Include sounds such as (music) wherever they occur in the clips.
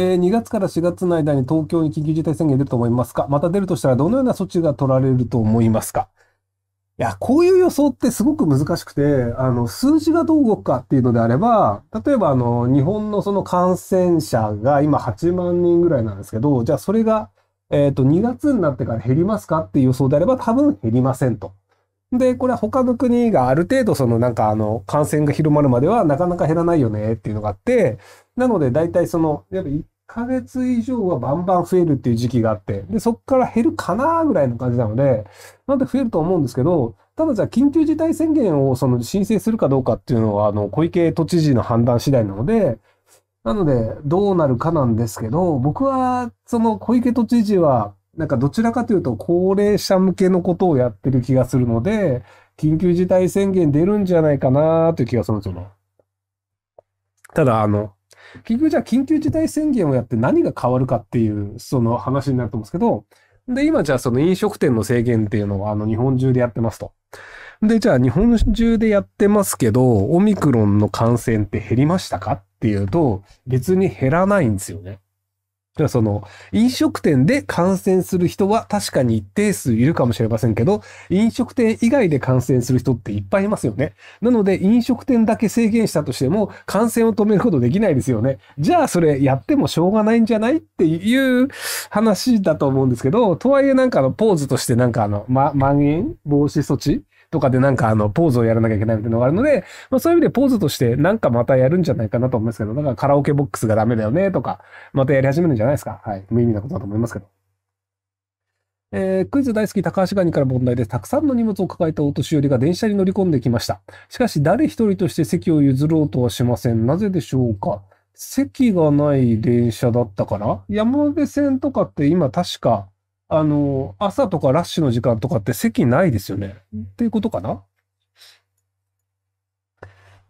えー、2月から4月の間に東京に緊急事態宣言出ると思いますかまた出るとしたらどのような措置が取られると思いますかいや、こういう予想ってすごく難しくて、あの、数字がどう動くかっていうのであれば、例えばあの、日本のその感染者が今8万人ぐらいなんですけど、じゃあそれが、えっ、ー、と、2月になってから減りますかっていう予想であれば多分減りませんと。で、これは他の国がある程度そのなんかあの、感染が広まるまではなかなか減らないよねっていうのがあって、なので、大体その、やっぱ1ヶ月以上はバンバン増えるっていう時期があって、で、そこから減るかなぐらいの感じなので、なんで増えると思うんですけど、ただじゃあ緊急事態宣言をその申請するかどうかっていうのは、あの、小池都知事の判断次第なので、なので、どうなるかなんですけど、僕は、その小池都知事は、なんかどちらかというと高齢者向けのことをやってる気がするので、緊急事態宣言出るんじゃないかなという気がするんですよ。ただ、あの、結局じゃあ緊急事態宣言をやって何が変わるかっていうその話になると思うんですけど、で、今じゃあその飲食店の制限っていうのはあの日本中でやってますと。で、じゃあ日本中でやってますけど、オミクロンの感染って減りましたかっていうと、別に減らないんですよね。だからその、飲食店で感染する人は確かに一定数いるかもしれませんけど、飲食店以外で感染する人っていっぱいいますよね。なので、飲食店だけ制限したとしても、感染を止めることできないですよね。じゃあ、それやってもしょうがないんじゃないっていう話だと思うんですけど、とはいえなんかのポーズとしてなんかあの、ま、まん延防止措置とかでなんかあの、ポーズをやらなきゃいけないみたいなのがあるので、まあそういう意味でポーズとしてなんかまたやるんじゃないかなと思いますけど、なんかカラオケボックスがダメだよねとか、またやり始めるんじゃないですか。はい。無意味なことだと思いますけど。えー、クイズ大好き高橋ガニから問題です。たくさんの荷物を抱えたお年寄りが電車に乗り込んできました。しかし、誰一人として席を譲ろうとはしません。なぜでしょうか席がない電車だったから山手線とかって今確か、あの、朝とかラッシュの時間とかって席ないですよね。っていうことかな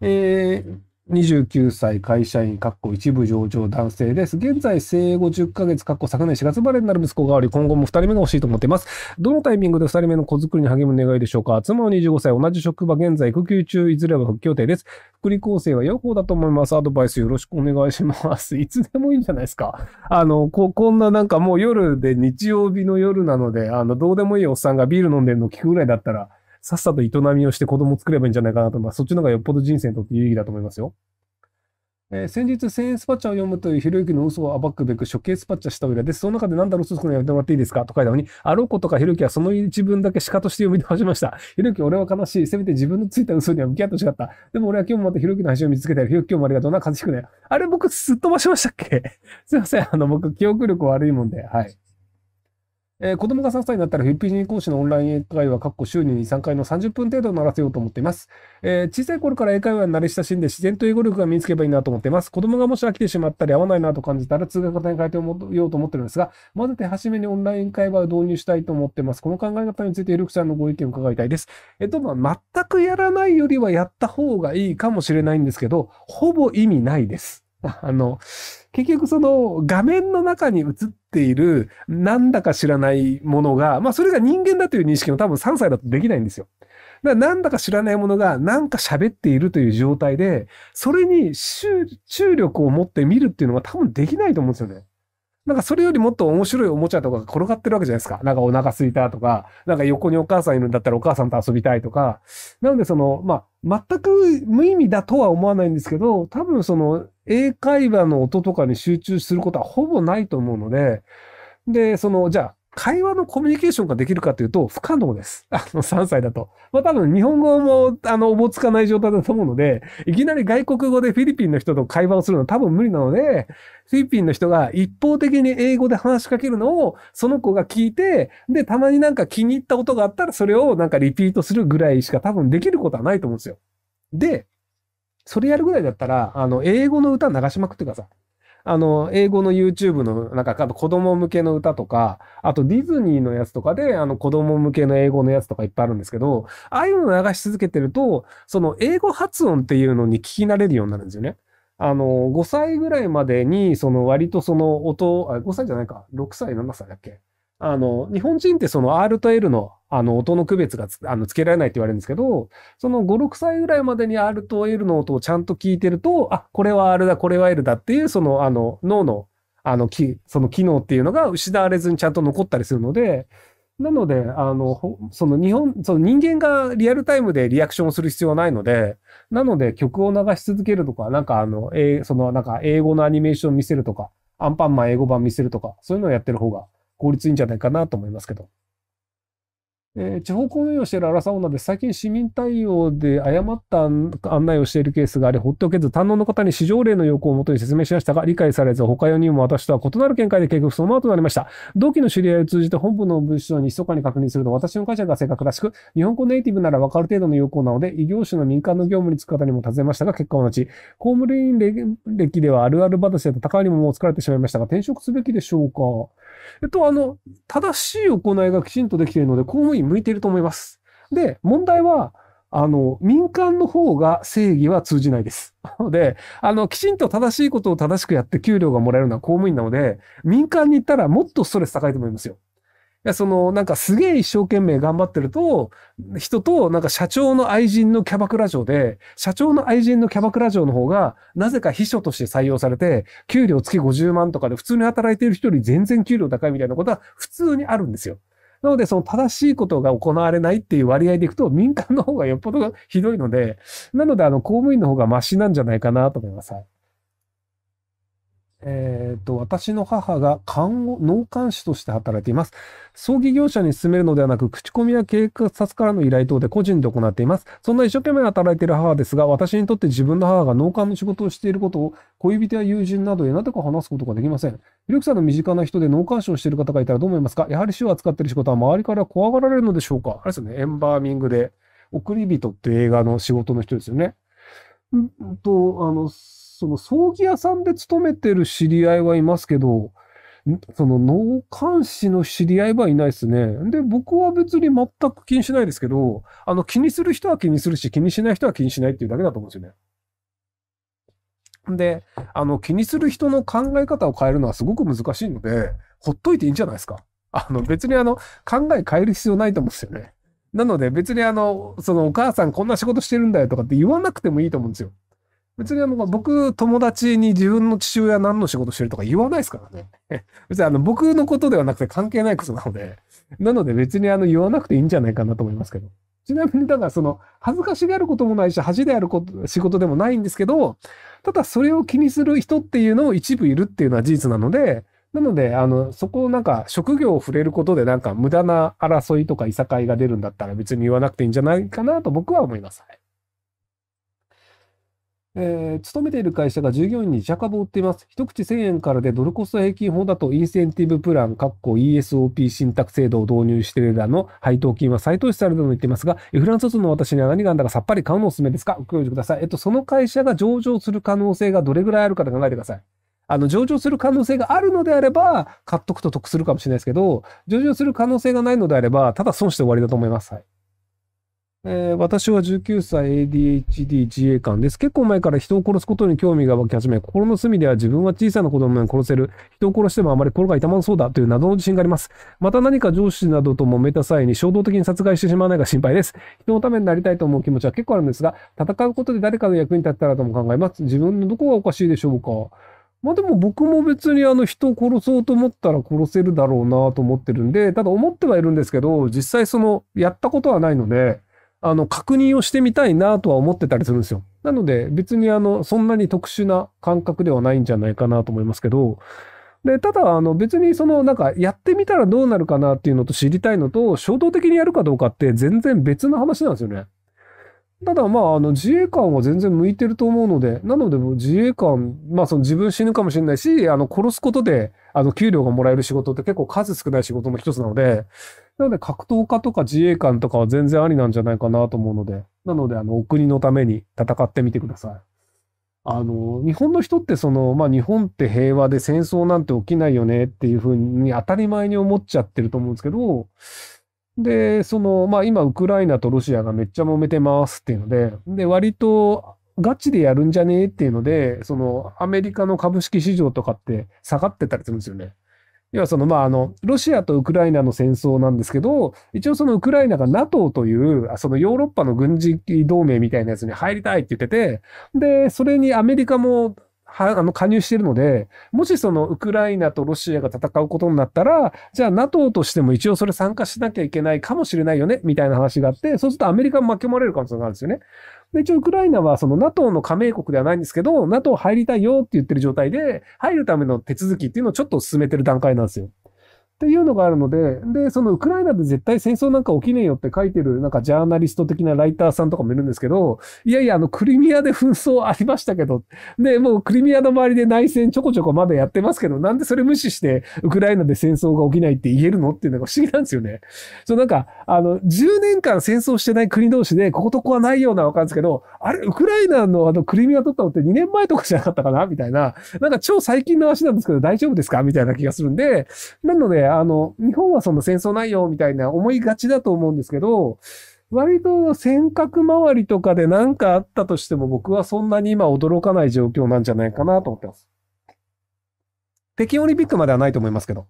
えー、29歳会社員、かっ一部上場男性です。現在生後10ヶ月、かっ昨年4月生まれになる息子があり、今後も2人目が欲しいと思っています。どのタイミングで2人目の子作りに励む願いでしょうか妻は25歳、同じ職場、現在育休中、いずれは復帰予定です。福利厚生は良好だと思います。アドバイスよろしくお願いします。いつでもいいんじゃないですか。あの、こ、こんななんかもう夜で日曜日の夜なので、あの、どうでもいいおっさんがビール飲んでるの聞くぐらいだったら、さっさと営みをして子供を作ればいいんじゃないかなと、まあ、そっちの方がよっぽど人生にとって有意義だと思いますよ。えー、先日、千円スパッチャを読むというひろゆきの嘘を暴くべく処刑スパッチャした裏です。その中で何だろう嘘つくのやめてもらっていいですかと書いたのに、あろうことかひろゆきはその一文だけ鹿として読み飛しました。ひろゆき、俺は悲しい。せめて自分のついた嘘には向き合ってほしかった。でも俺は今日もまたひろゆきの話を見つけたり、ひろゆき今日もありがとうな。悲しくね。あれ僕すっ飛ばしましたっけ (laughs) すいません。あの、僕、記憶力悪いもんで。はい。えー、子供が3歳になったら、フィリピン人講師のオンライン英会話、括弧週に2、3回の30分程度鳴らせようと思っています。えー、小さい頃から英会話に慣れ親しんで、自然と英語力が身につけばいいなと思っています。子供がもし飽きてしまったり、合わないなと感じたら、通学型に変えてようと思ってるんですが、混ぜて初めにオンライン会話を導入したいと思っています。この考え方について、ゆるくゃんのご意見を伺いたいです。えっと、まあ、全くやらないよりはやった方がいいかもしれないんですけど、ほぼ意味ないです。あの、結局その画面の中に映っっている、なんだか知らないものが、まあそれが人間だという認識も多分3歳だとできないんですよ。だからなんだか知らないものが、なんか喋っているという状態で、それに注力を持って見るっていうのが多分できないと思うんですよね。なんかそれよりもっと面白いおもちゃとかが転がってるわけじゃないですか。なんかお腹すいたとか、なんか横にお母さんいるんだったらお母さんと遊びたいとか。なのでその、まあ、全く無意味だとは思わないんですけど、多分その英会話の音とかに集中することはほぼないと思うので、で、その、じゃあ、会話のコミュニケーションができるかというと、不可能です。(laughs) あの、3歳だと。まあ、多分、日本語も、あの、おぼつかない状態だと思うので、いきなり外国語でフィリピンの人と会話をするのは多分無理なので、フィリピンの人が一方的に英語で話しかけるのを、その子が聞いて、で、たまになんか気に入ったことがあったら、それをなんかリピートするぐらいしか多分できることはないと思うんですよ。で、それやるぐらいだったら、あの、英語の歌流しまくってください。あの、英語の YouTube の、なんか、あ子供向けの歌とか、あとディズニーのやつとかで、あの、子供向けの英語のやつとかいっぱいあるんですけど、ああいうの流し続けてると、その英語発音っていうのに聞き慣れるようになるんですよね。あの、5歳ぐらいまでに、その割とその音、5歳じゃないか、6歳、7歳だっけあの、日本人ってその R と L のあの、音の区別がつあのつけられないって言われるんですけど、その5、6歳ぐらいまでに R と L の音をちゃんと聞いてると、あ、これは R だ、これは L だっていう、その、あの、脳の、あの、き、その機能っていうのが失われずにちゃんと残ったりするので、なので、あの、その日本、その人間がリアルタイムでリアクションをする必要はないので、なので曲を流し続けるとか、なんかあの、えそのなんか英語のアニメーション見せるとか、アンパンマン英語版見せるとか、そういうのをやってる方が効率いいんじゃないかなと思いますけど。えー、地方公務員をしている荒沢女で最近市民対応で誤った案内をしているケースがあり、放っておけず、堪能の方に市場例の要項をもとに説明しましたが、理解されず、他4人も私とは異なる見解で結局そのままとなりました。同期の知り合いを通じて本部の文章に密かに確認すると、私の会社が正確らしく、日本語ネイティブならわかる程度の要項なので、異業種の民間の業務に就く方にも尋ねましたが、結果同じ。公務員歴ではあるある話と高いにももう疲れてしまいましたが、転職すべきでしょうかえっと、あの、正しい行いがきちんとできているので、公務員向いていると思います。で、問題は、あの、民間の方が正義は通じないです。なので、あの、きちんと正しいことを正しくやって給料がもらえるのは公務員なので、民間に行ったらもっとストレス高いと思いますよ。や、その、なんかすげえ一生懸命頑張ってると、人と、なんか社長の愛人のキャバクラ嬢で、社長の愛人のキャバクラ嬢の方が、なぜか秘書として採用されて、給料月50万とかで普通に働いている人より全然給料高いみたいなことは普通にあるんですよ。なので、その正しいことが行われないっていう割合でいくと、民間の方がよっぽどひどいので、なので、あの、公務員の方がマシなんじゃないかなと思います。はいえっ、ー、と、私の母が看護、脳幹士として働いています。葬儀業者に勧めるのではなく、口コミや警察からの依頼等で個人で行っています。そんな一生懸命働いている母ですが、私にとって自分の母が脳幹の仕事をしていることを、恋人や友人などへなとか話すことができません。ひろきさんの身近な人で脳幹視をしている方がいたらどう思いますかやはり死を扱っている仕事は周りから怖がられるのでしょうかあれですよね、エンバーミングで、送り人って映画の仕事の人ですよね。うんと、あの、その葬儀屋さんで勤めてる知り合いはいますけど、その脳幹視の知り合いはいないですね。で、僕は別に全く気にしないですけど、あの、気にする人は気にするし、気にしない人は気にしないっていうだけだと思うんですよね。で、あの、気にする人の考え方を変えるのはすごく難しいので、ほっといていいんじゃないですか。あの、別にあの、考え変える必要ないと思うんですよね。なので、別にあの、そのお母さんこんな仕事してるんだよとかって言わなくてもいいと思うんですよ。別にあの、僕、友達に自分の父親何の仕事してるとか言わないですからね。(laughs) 別にあの、僕のことではなくて関係ないことなので、なので別にあの、言わなくていいんじゃないかなと思いますけど。ちなみに、だからその、恥ずかしがることもないし、恥であること、仕事でもないんですけど、ただそれを気にする人っていうのを一部いるっていうのは事実なので、なので、あの、そこをなんか、職業を触れることでなんか無駄な争いとかいさかいが出るんだったら別に言わなくていいんじゃないかなと僕は思います。はいえー、勤めている会社が従業員に自社株を売っています。一口1000円からでドルコスト平均法だとインセンティブプラン、ESOP 信託制度を導入しているらの配当金は再投資されると言っていますが、フランス卒の私には何があんだかさっぱり買うのおすすめですかご教授ください。えっと、その会社が上場する可能性がどれぐらいあるかと考えてください。あの、上場する可能性があるのであれば、買っとくと得するかもしれないですけど、上場する可能性がないのであれば、ただ損して終わりだと思います。はい。えー、私は19歳 ADHD 自衛官です。結構前から人を殺すことに興味が湧き始め、心の隅では自分は小さな子供に殺せる、人を殺してもあまり心が痛まそうだという謎の自信があります。また何か上司などと揉めた際に衝動的に殺害してしまわないか心配です。人のためになりたいと思う気持ちは結構あるんですが、戦うことで誰かの役に立ったらとも考えます。自分のどこがおかしいでしょうかまあでも僕も別にあの人を殺そうと思ったら殺せるだろうなと思ってるんで、ただ思ってはいるんですけど、実際そのやったことはないので、あの、確認をしてみたいなとは思ってたりするんですよ。なので、別にあの、そんなに特殊な感覚ではないんじゃないかなと思いますけど、で、ただ、あの、別にその、なんか、やってみたらどうなるかなっていうのと知りたいのと、衝動的にやるかどうかって全然別の話なんですよね。ただ、まあ、あの、自衛官は全然向いてると思うので、なので、自衛官、まあ、その自分死ぬかもしれないし、あの、殺すことで、あの、給料がもらえる仕事って結構数少ない仕事の一つなので、なので格闘家とか自衛官とかは全然ありなんじゃないかなと思うので、なのであのお国のために戦ってみてください。あの、日本の人ってその、まあ日本って平和で戦争なんて起きないよねっていうふうに当たり前に思っちゃってると思うんですけど、で、その、まあ今ウクライナとロシアがめっちゃ揉めてますっていうので、で、割とガチでやるんじゃねえっていうので、そのアメリカの株式市場とかって下がってたりするんですよね。要はその、まあ、あの、ロシアとウクライナの戦争なんですけど、一応そのウクライナが NATO という、そのヨーロッパの軍事同盟みたいなやつに入りたいって言ってて、で、それにアメリカも、は、あの、加入してるので、もしそのウクライナとロシアが戦うことになったら、じゃあ NATO としても一応それ参加しなきゃいけないかもしれないよね、みたいな話があって、そうするとアメリカも巻き込まれる可能性があるんですよね。一応ウクライナはその NATO の加盟国ではないんですけど、NATO 入りたいよって言ってる状態で、入るための手続きっていうのをちょっと進めてる段階なんですよ。っていうのがあるので、で、そのウクライナで絶対戦争なんか起きねえよって書いてる、なんかジャーナリスト的なライターさんとかもいるんですけど、いやいや、あの、クリミアで紛争ありましたけど、で、もうクリミアの周りで内戦ちょこちょこまだやってますけど、なんでそれ無視してウクライナで戦争が起きないって言えるのっていうのが不思議なんですよね。そう、なんか、あの、10年間戦争してない国同士で、こことこはないようなわかるんですけど、あれ、ウクライナのあの、クリミア取ったのって2年前とかじゃなかったかなみたいな、なんか超最近の話なんですけど、大丈夫ですかみたいな気がするんで、なので、あの、日本はその戦争ないよみたいな思いがちだと思うんですけど、割と尖閣周りとかで何かあったとしても僕はそんなに今驚かない状況なんじゃないかなと思ってます。北京オリンピックまではないと思いますけど。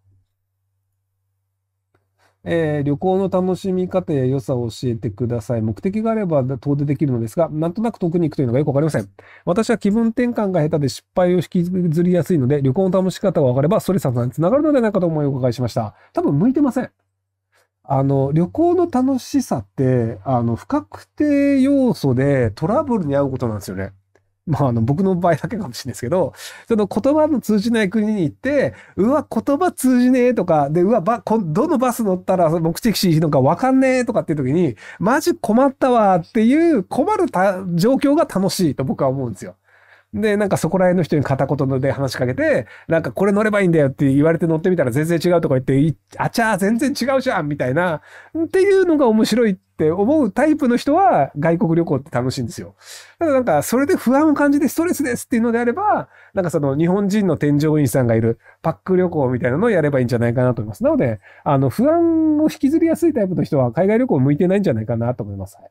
えー、旅行の楽しみ方や良さを教えてください。目的があれば遠出できるのですが、なんとなく遠くに行くというのがよくわかりません。私は気分転換が下手で失敗を引きずりやすいので、旅行の楽しみ方がわかればそれさスにつながるのではないかと思いお伺いしました。多分向いてません。あの、旅行の楽しさって、あの、不確定要素でトラブルに遭うことなんですよね。まあ、あの、僕の場合だけかもしれないですけど、その言葉の通じない国に行って、うわ、言葉通じねえとか、で、うわ、ば、どのバス乗ったら目的地いいのかわかんねえとかっていう時に、マジ困ったわっていう困る状況が楽しいと僕は思うんですよ。で、なんかそこら辺の人に片言で話しかけて、なんかこれ乗ればいいんだよって言われて乗ってみたら全然違うとか言って、あちゃー全然違うじゃんみたいな、っていうのが面白いって思うタイプの人は外国旅行って楽しいんですよ。ただなんかそれで不安を感じてストレスですっていうのであれば、なんかその日本人の添乗員さんがいるパック旅行みたいなのをやればいいんじゃないかなと思います。なので、あの不安を引きずりやすいタイプの人は海外旅行向いてないんじゃないかなと思います。はい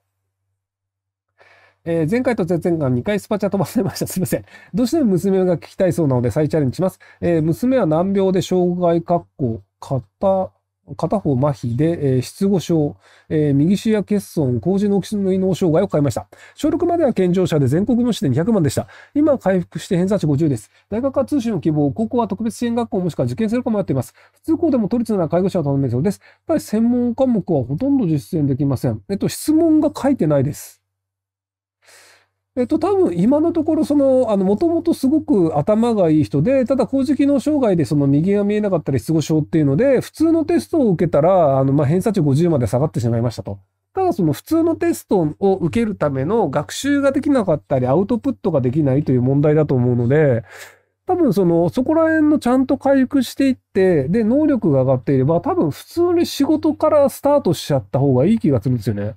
え前回と前々回2回スパチャ飛ばされました。すいません。どうしても娘が聞きたいそうなので再チャレンジします。えー、娘は難病で障害、括弧、肩、片方麻痺で、えー、失語症、えー、右視野欠損、工事の機能障害を買いました。小6までは健常者で全国の試で200万でした。今回復して偏差値50です。大学は通信の希望、高校は特別支援学校もしくは受験するか迷っています。普通校でも都立なら介護者を頼めそうです。やっぱり専門科目はほとんど実践できません。えっと、質問が書いてないです。えっと、多分今のところ、その、あの、もともとすごく頭がいい人で、ただ工事機能障害でその右が見えなかったり失語症っていうので、普通のテストを受けたら、あの、ま偏差値50まで下がってしまいましたと。ただその普通のテストを受けるための学習ができなかったり、アウトプットができないという問題だと思うので、多分その、そこら辺のちゃんと回復していって、で、能力が上がっていれば、多分普通に仕事からスタートしちゃった方がいい気がするんですよね。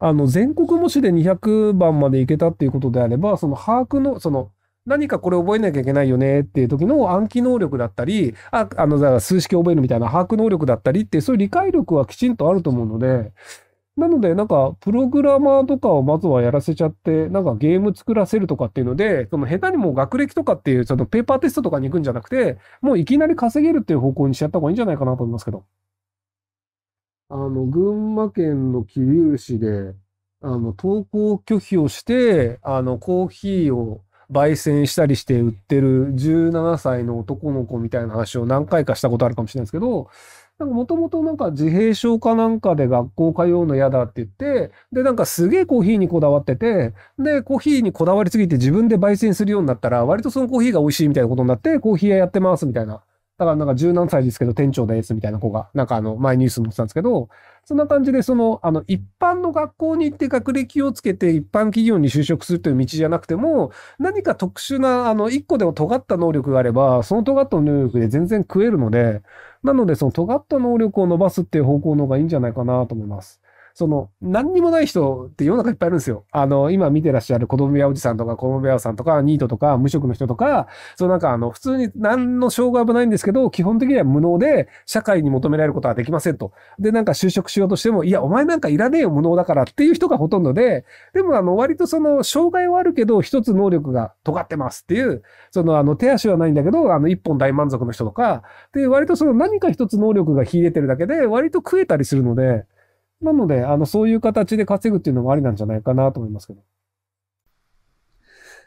あの、全国模試で200番までいけたっていうことであれば、その把握の、その、何かこれ覚えなきゃいけないよねっていう時の暗記能力だったり、あ、あの、だから数式を覚えるみたいな把握能力だったりって、そういう理解力はきちんとあると思うので、なので、なんか、プログラマーとかをまずはやらせちゃって、なんかゲーム作らせるとかっていうので、その下手にもう学歴とかっていう、そのペーパーテストとかに行くんじゃなくて、もういきなり稼げるっていう方向にしちゃった方がいいんじゃないかなと思いますけど。あの、群馬県の桐生市で、あの、登校拒否をして、あの、コーヒーを焙煎したりして売ってる17歳の男の子みたいな話を何回かしたことあるかもしれないですけど、なんかもともとなんか自閉症かなんかで学校通うの嫌だって言って、でなんかすげえコーヒーにこだわってて、でコーヒーにこだわりすぎて自分で焙煎するようになったら割とそのコーヒーが美味しいみたいなことになってコーヒー屋やってますみたいなだからなんか十何歳ですけど店長ですみたいな子が、なんかあの前ニュース載ってたんですけど、そんな感じでそのあの一般の学校に行って学歴をつけて一般企業に就職するという道じゃなくても、何か特殊なあの一個でも尖った能力があれば、その尖った能力で全然食えるので、なのでその尖った能力を伸ばすっていう方向の方がいいんじゃないかなと思います。その、何にもない人って世の中いっぱいいるんですよ。あの、今見てらっしゃる子供部屋おじさんとか、子供部屋さんとか、ニートとか、無職の人とか、そうなんかあの、普通に何の障害もないんですけど、基本的には無能で、社会に求められることはできませんと。で、なんか就職しようとしても、いや、お前なんかいらねえよ、無能だからっていう人がほとんどで、でもあの、割とその、障害はあるけど、一つ能力が尖ってますっていう、そのあの、手足はないんだけど、あの、一本大満足の人とか、で、割とその何か一つ能力が秀でてるだけで、割と食えたりするので、なので、あの、そういう形で稼ぐっていうのもありなんじゃないかなと思いますけど。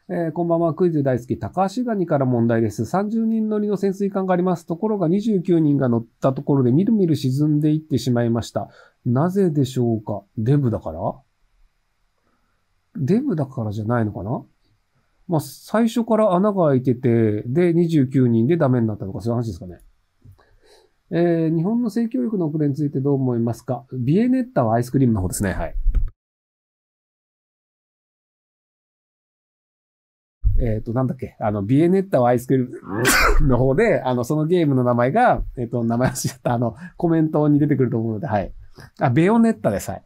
えー、こんばんは。クイズ大好き、高橋ガニから問題です。30人乗りの潜水艦があります。ところが29人が乗ったところで、みるみる沈んでいってしまいました。なぜでしょうかデブだからデブだからじゃないのかなまあ、最初から穴が開いてて、で、29人でダメになったとか、そういう話ですかね。えー、日本の性教育の遅れについてどう思いますかビエネッタはアイスクリームの方ですね。はい。えっ、ー、と、なんだっけ、あの、ビエネッタはアイスクリームの方で、(laughs) あの、そのゲームの名前が、えっ、ー、と、名前を知った、あの、コメントに出てくると思うので、はい。あ、ベヨネッタです、はい。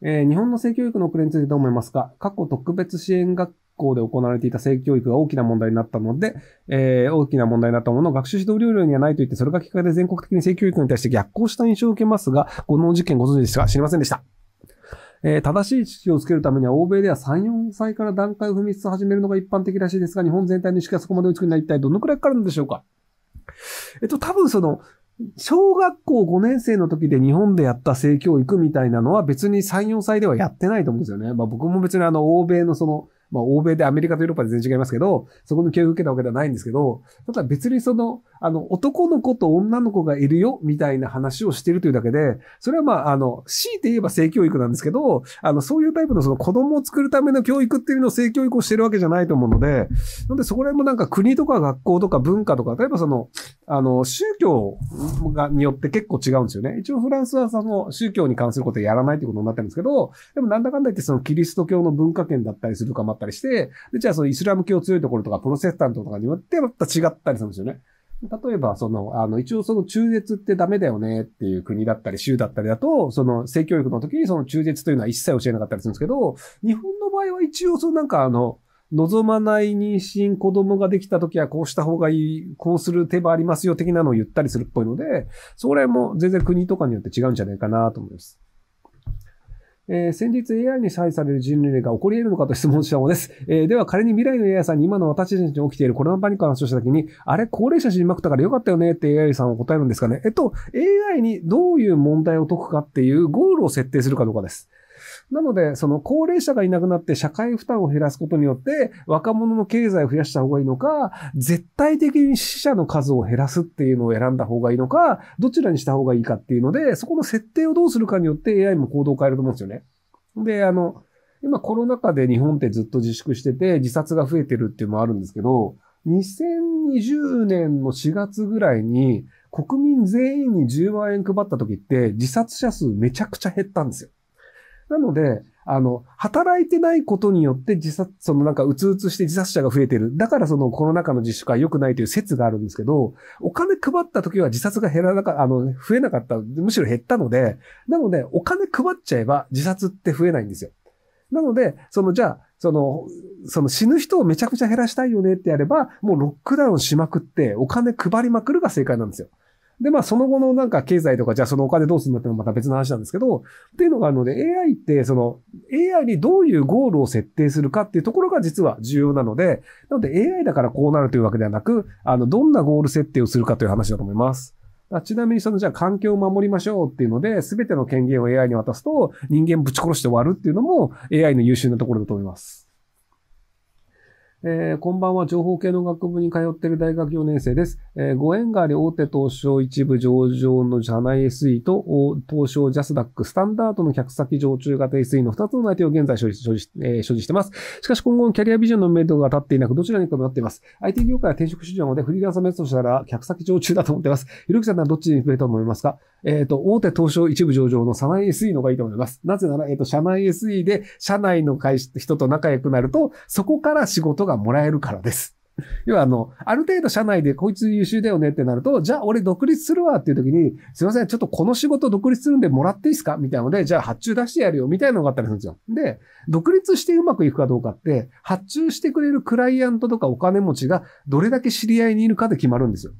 えー、日本の性教育の遅れについてどう思いますか過去特別支援学校で行われていた性教育が大きな問題になったので、えー、大きな問題になったものを学習指導要領にはないと言って、それがきっかけで全国的に性教育に対して逆行した印象を受けますが、この事件ご存知ですか知りませんでした。えー、正しい知識をつけるためには、欧米では3、4歳から段階を踏みつつ始めるのが一般的らしいですが、日本全体の意識がそこまで追いつくには一体どのくらいかかるんでしょうかえっと、多分その、小学校5年生の時で日本でやった性教育みたいなのは別に3、4歳ではやってないと思うんですよね。まあ僕も別にあの欧米のそのまあ、欧米でアメリカとヨーロッパで全然違いますけど、そこの教育を受けたわけではないんですけど、ただ別にその、あの、男の子と女の子がいるよ、みたいな話をしてるというだけで、それはまあ、あの、強いて言えば性教育なんですけど、あの、そういうタイプのその子供を作るための教育っていうのを性教育をしてるわけじゃないと思うので、なんでそこら辺もなんか国とか学校とか文化とか、例えばその、あの、宗教が、によって結構違うんですよね。一応フランスはその宗教に関することやらないということになってるんですけど、でもなんだかんだ言ってそのキリスト教の文化圏だったりするとか、またったりして、で、じゃあそのイスラム教強いところとか、プロセスタントとかによってまた違ったりするんですよね。例えば、その、あの、一応その中絶ってダメだよねっていう国だったり、州だったりだと、その、性教育の時にその中絶というのは一切教えなかったりするんですけど、日本の場合は一応そのなんかあの、望まない妊娠、子供ができた時はこうした方がいい、こうする手もありますよ的なのを言ったりするっぽいので、それも全然国とかによって違うんじゃないかなと思います。えー、先日 AI に支配される人類が起こり得るのかと質問したものです。えー、では仮に未来の AI さんに今の私たちに起きているコロナパニックの話をしたときに、あれ、高齢者死にまくったからよかったよねって AI さんは答えるんですかね。えっと、AI にどういう問題を解くかっていうゴールを設定するかどうかです。なので、その高齢者がいなくなって社会負担を減らすことによって、若者の経済を増やした方がいいのか、絶対的に死者の数を減らすっていうのを選んだ方がいいのか、どちらにした方がいいかっていうので、そこの設定をどうするかによって AI も行動を変えると思うんですよね。で、あの、今コロナ禍で日本ってずっと自粛してて、自殺が増えてるっていうのもあるんですけど、2020年の4月ぐらいに、国民全員に10万円配った時って、自殺者数めちゃくちゃ減ったんですよ。なので、あの、働いてないことによって自殺、そのなんかうつうつして自殺者が増えてる。だからそのコロナ禍の自粛は良くないという説があるんですけど、お金配った時は自殺が減らなかった、あの、増えなかった、むしろ減ったので、なので、お金配っちゃえば自殺って増えないんですよ。なので、そのじゃあ、その、その死ぬ人をめちゃくちゃ減らしたいよねってやれば、もうロックダウンしまくってお金配りまくるが正解なんですよ。で、まあ、その後のなんか経済とか、じゃあそのお金どうするのってもまた別の話なんですけど、っていうのがあるので、AI って、その、AI にどういうゴールを設定するかっていうところが実は重要なので、なので AI だからこうなるというわけではなく、あの、どんなゴール設定をするかという話だと思います。ちなみにそのじゃあ環境を守りましょうっていうので、すべての権限を AI に渡すと人間ぶち殺して終わるっていうのも AI の優秀なところだと思います。えー、こんばんは、情報系の学部に通っている大学4年生です。えー、ご縁があり、大手東証一部上場の社内 SE と、東証ジャスダックスタンダードの客先常駐型 SE の2つの内定を現在所持所持,、えー、所持しています。しかし今後のキャリアビジョンのメドが立っていなく、どちらにかもなっています。IT 業界は転職市場のでフリーランス目指したら客先常駐だと思っています。ひろきさんならどっちに触れたと思いますかえっ、ー、と、大手東証一部上場の社内 SE の方がいいと思います。なぜなら、えっ、ー、と、社内 SE で、社内の会社人と仲良くなると、そこから仕事ががもらえるからです。要はあの、ある程度社内でこいつ優秀だよねってなると、じゃあ俺独立するわっていう時に、すいません、ちょっとこの仕事独立するんでもらっていいですかみたいなので、じゃあ発注出してやるよみたいなのがあったりするんですよ。で、独立してうまくいくかどうかって、発注してくれるクライアントとかお金持ちがどれだけ知り合いにいるかで決まるんですよ。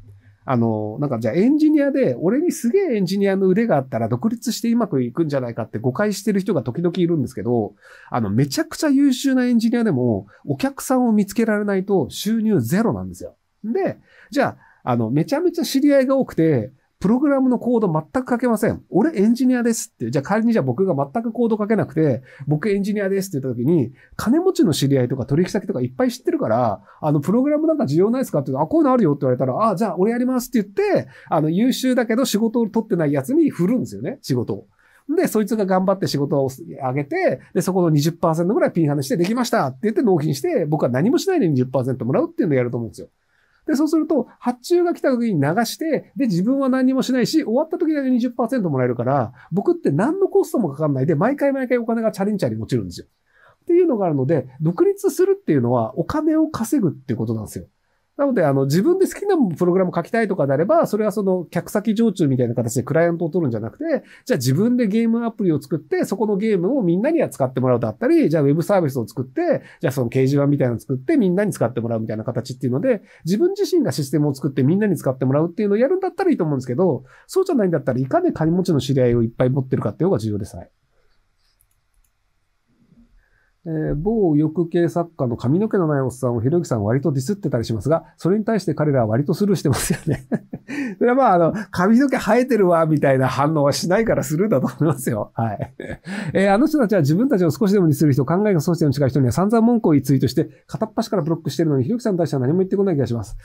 あの、なんかじゃあエンジニアで、俺にすげえエンジニアの腕があったら独立してうまくいくんじゃないかって誤解してる人が時々いるんですけど、あの、めちゃくちゃ優秀なエンジニアでも、お客さんを見つけられないと収入ゼロなんですよ。で、じゃあ、あの、めちゃめちゃ知り合いが多くて、プログラムのコード全く書けません。俺エンジニアですって。じゃあ仮にじゃあ僕が全くコード書けなくて、僕エンジニアですって言った時に、金持ちの知り合いとか取引先とかいっぱい知ってるから、あの、プログラムなんか需要ないですかって言うと、あ、こういうのあるよって言われたら、あ、じゃあ俺やりますって言って、あの、優秀だけど仕事を取ってないやつに振るんですよね、仕事を。で、そいつが頑張って仕事を上げて、で、そこの20%ぐらいピンハネしてできましたって言って納品して、僕は何もしないで20%もらうっていうのをやると思うんですよ。で、そうすると、発注が来た時に流して、で、自分は何もしないし、終わった時だけ20%もらえるから、僕って何のコストもかかんないで、毎回毎回お金がチャリンチャリに落ちるんですよ。っていうのがあるので、独立するっていうのは、お金を稼ぐっていうことなんですよ。なので、あの、自分で好きなプログラム書きたいとかであれば、それはその、客先常駐みたいな形でクライアントを取るんじゃなくて、じゃあ自分でゲームアプリを作って、そこのゲームをみんなには使ってもらうだったり、じゃあウェブサービスを作って、じゃあその掲示板みたいなのを作って、みんなに使ってもらうみたいな形っていうので、自分自身がシステムを作ってみんなに使ってもらうっていうのをやるんだったらいいと思うんですけど、そうじゃないんだったら、いかに金持ちの知り合いをいっぱい持ってるかっていうのが重要ですね。えー、某欲系作家の髪の毛のないおっさんをひろゆきさん割とディスってたりしますが、それに対して彼らは割とスルーしてますよね (laughs) それはまあ、あの、髪の毛生えてるわ、みたいな反応はしないからスルーだと思いますよ。はい。えー、あの人たちは自分たちを少しでもにする人、考えが少しでも違う人には散々文句を言いツイートして、片っ端からブロックしてるのに、ひろゆきさんに対しては何も言ってこない気がします。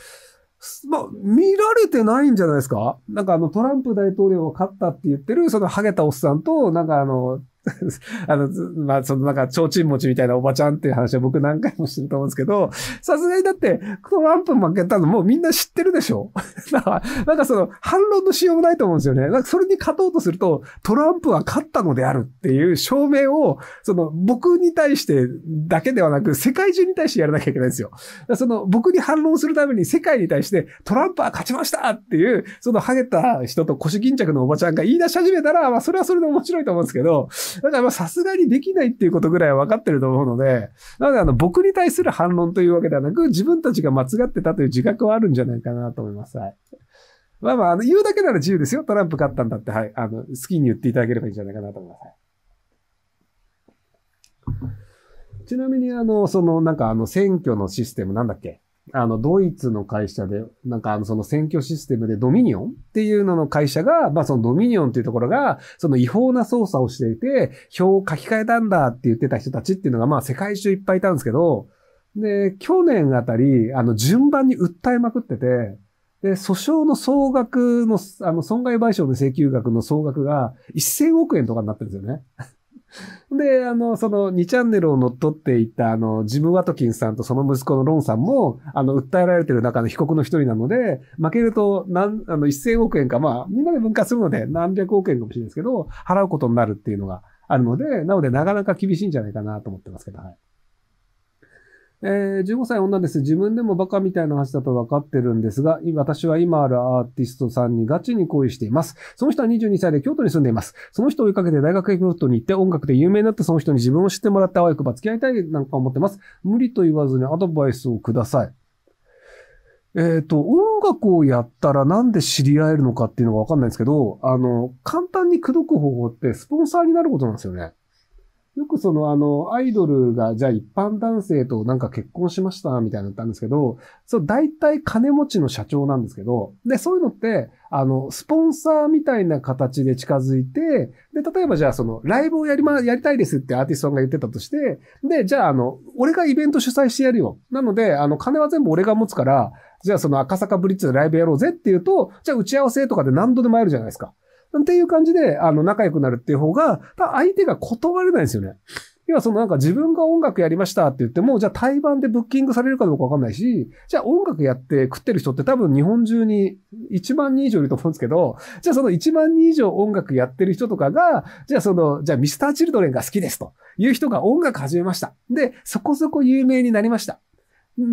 まあ、見られてないんじゃないですかなんかあの、トランプ大統領を勝ったって言ってる、そのハゲたおっさんと、なんかあの、(laughs) あの、まあ、そのなんか、提灯持ちみたいなおばちゃんっていう話は僕何回もしてると思うんですけど、さすがにだって、トランプ負けたのもうみんな知ってるでしょだ (laughs) から、なんかその、反論のしようもないと思うんですよね。なんかそれに勝とうとすると、トランプは勝ったのであるっていう証明を、その、僕に対してだけではなく、世界中に対してやらなきゃいけないんですよ。その、僕に反論するために世界に対して、トランプは勝ちましたっていう、その、ハゲた人と腰巾着のおばちゃんが言い出し始めたら、まあ、それはそれで面白いと思うんですけど、だからまあさすがにできないっていうことぐらいは分かってると思うので、なのであの僕に対する反論というわけではなく、自分たちが間違ってたという自覚はあるんじゃないかなと思います。はい。まあまあ、あの、言うだけなら自由ですよ。トランプ勝ったんだって、はい。あの、好きに言っていただければいいんじゃないかなと思います。ちなみに、あの、その、なんかあの、選挙のシステムなんだっけあの、ドイツの会社で、なんかあの、その選挙システムでドミニオンっていうのの会社が、まあそのドミニオンっていうところが、その違法な操作をしていて、票を書き換えたんだって言ってた人たちっていうのが、まあ世界中いっぱいいたんですけど、で、去年あたり、あの、順番に訴えまくってて、で、訴訟の総額の、あの、損害賠償の請求額の総額が1000億円とかになってるんですよね。(laughs) で、あの、その2チャンネルを乗っ取っていた、あの、ジム・ワトキンさんとその息子のロンさんも、あの、訴えられてる中の被告の一人なので、負けると、なん、あの、1000億円か、まあ、みんなで分割するので、何百億円かもしれないですけど、払うことになるっていうのがあるので、なので、なかなか厳しいんじゃないかなと思ってますけど、はい。えー、15歳女です。自分でもバカみたいな話だと分かってるんですが、私は今あるアーティストさんにガチに恋しています。その人は22歳で京都に住んでいます。その人を追いかけて大学へ京都に行って音楽で有名になったその人に自分を知ってもらってあわよくば付き合いたいなんか思ってます。無理と言わずにアドバイスをください。えっ、ー、と、音楽をやったらなんで知り合えるのかっていうのがわかんないんですけど、あの、簡単に口説く方法ってスポンサーになることなんですよね。よくそのあの、アイドルが、じゃあ一般男性となんか結婚しました、みたいなのったんですけど、そう、大体金持ちの社長なんですけど、で、そういうのって、あの、スポンサーみたいな形で近づいて、で、例えばじゃあその、ライブをやりま、やりたいですってアーティストさんが言ってたとして、で、じゃああの、俺がイベント主催してやるよ。なので、あの、金は全部俺が持つから、じゃあその赤坂ブリッジでライブやろうぜっていうと、じゃあ打ち合わせとかで何度でも会えるじゃないですか。っていう感じで、あの、仲良くなるっていう方が、相手が断れないんですよね。要はそのなんか自分が音楽やりましたって言っても、じゃあ対バンでブッキングされるかどうかわかんないし、じゃあ音楽やって食ってる人って多分日本中に1万人以上いると思うんですけど、じゃあその1万人以上音楽やってる人とかが、じゃあその、じゃあミスターチルドレンが好きですという人が音楽始めました。で、そこそこ有名になりました。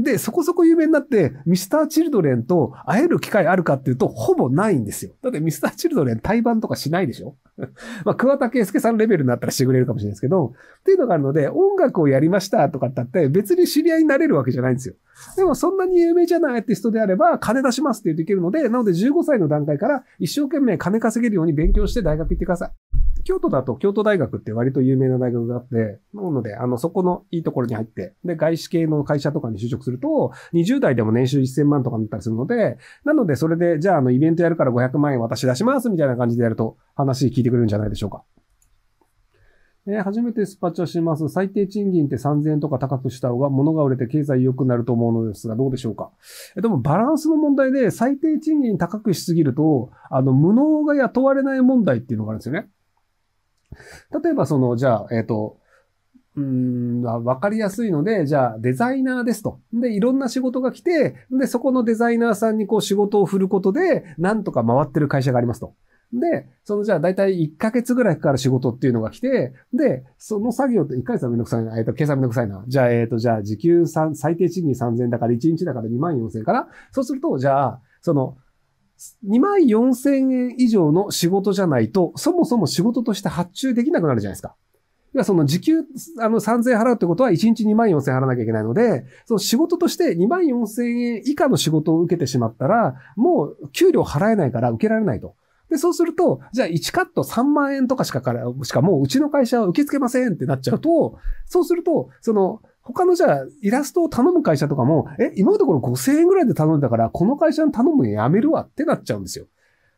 で、そこそこ有名になって、ミスター・チルドレンと会える機会あるかっていうと、ほぼないんですよ。だってミスター・チルドレン対バンとかしないでしょ (laughs) まあ、桑田佳祐さんレベルになったらしてくれるかもしれないですけど、っていうのがあるので、音楽をやりましたとかったって、別に知り合いになれるわけじゃないんですよ。でもそんなに有名じゃないアーティストであれば、金出しますって言うといけるので、なので15歳の段階から一生懸命金稼げるように勉強して大学行ってください。京都だと京都大学って割と有名な大学があって、なので、あの、そこのいいところに入って、で、外資系の会社とかに就職すると、20代でも年収1000万とかになったりするので、なので、それで、じゃあ、あの、イベントやるから500万円私出します、みたいな感じでやると、話聞いてくれるんじゃないでしょうか。えー、初めてスパチャします。最低賃金って3000円とか高くした方が物が売れて経済良くなると思うのですが、どうでしょうかえでもバランスの問題で最低賃金高くしすぎると、あの、無能が雇われない問題っていうのがあるんですよね。例えばその、じゃあ、えっ、ー、と、うん、わかりやすいので、じゃあデザイナーですと。で、いろんな仕事が来て、で、そこのデザイナーさんにこう仕事を振ることで、なんとか回ってる会社がありますと。で、そのじゃあ大体1ヶ月ぐらいから仕事っていうのが来て、で、その作業って1ヶ月はめんどくさいな、えっ、ー、と、計算めんどくさいな。じゃあ、えっ、ー、と、じゃあ時給3、最低賃金3000だから1日だから2万4000から、そうすると、じゃあ、その、2万4千円以上の仕事じゃないと、そもそも仕事として発注できなくなるじゃないですか。要はその時給、あの3千円払うってことは1日2万4千円払わなきゃいけないので、その仕事として2万4千円以下の仕事を受けてしまったら、もう給料払えないから受けられないと。で、そうすると、じゃあ1カット3万円とかしかから、しかもううちの会社は受け付けませんってなっちゃうと、そうすると、その、他のじゃあ、イラストを頼む会社とかも、え、今のところ5000円ぐらいで頼んだから、この会社に頼むのやめるわってなっちゃうんですよ。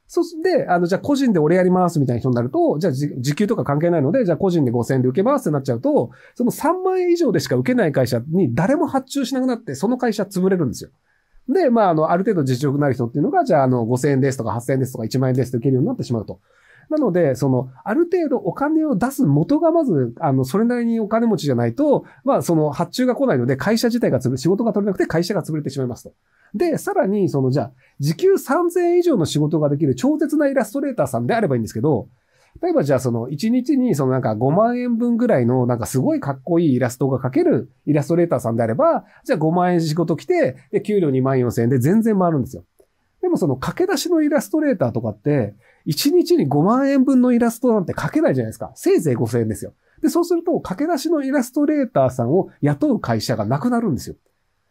そして、あの、じゃあ個人で俺やりますみたいな人になると、じゃあ時給とか関係ないので、じゃあ個人で5000円で受けますってなっちゃうと、その3万円以上でしか受けない会社に誰も発注しなくなって、その会社潰れるんですよ。で、まあ、あの、ある程度実力のある人っていうのが、じゃあ、あの、5000円ですとか8000円ですとか1万円ですと受けるようになってしまうと。なので、その、ある程度お金を出す元がまず、あの、それなりにお金持ちじゃないと、まあ、その、発注が来ないので、会社自体が潰れ、仕事が取れなくて会社が潰れてしまいますと。で、さらに、その、じゃあ、時給3000円以上の仕事ができる超絶なイラストレーターさんであればいいんですけど、例えばじゃあその1日にそのなんか5万円分ぐらいのなんかすごいかっこいいイラストが描けるイラストレーターさんであれば、じゃあ5万円仕事来て、で、給料2万4千円で全然回るんですよ。でもその駆け出しのイラストレーターとかって、1日に5万円分のイラストなんて書けないじゃないですか。せいぜい5000円ですよ。で、そうすると、駆け出しのイラストレーターさんを雇う会社がなくなるんですよ。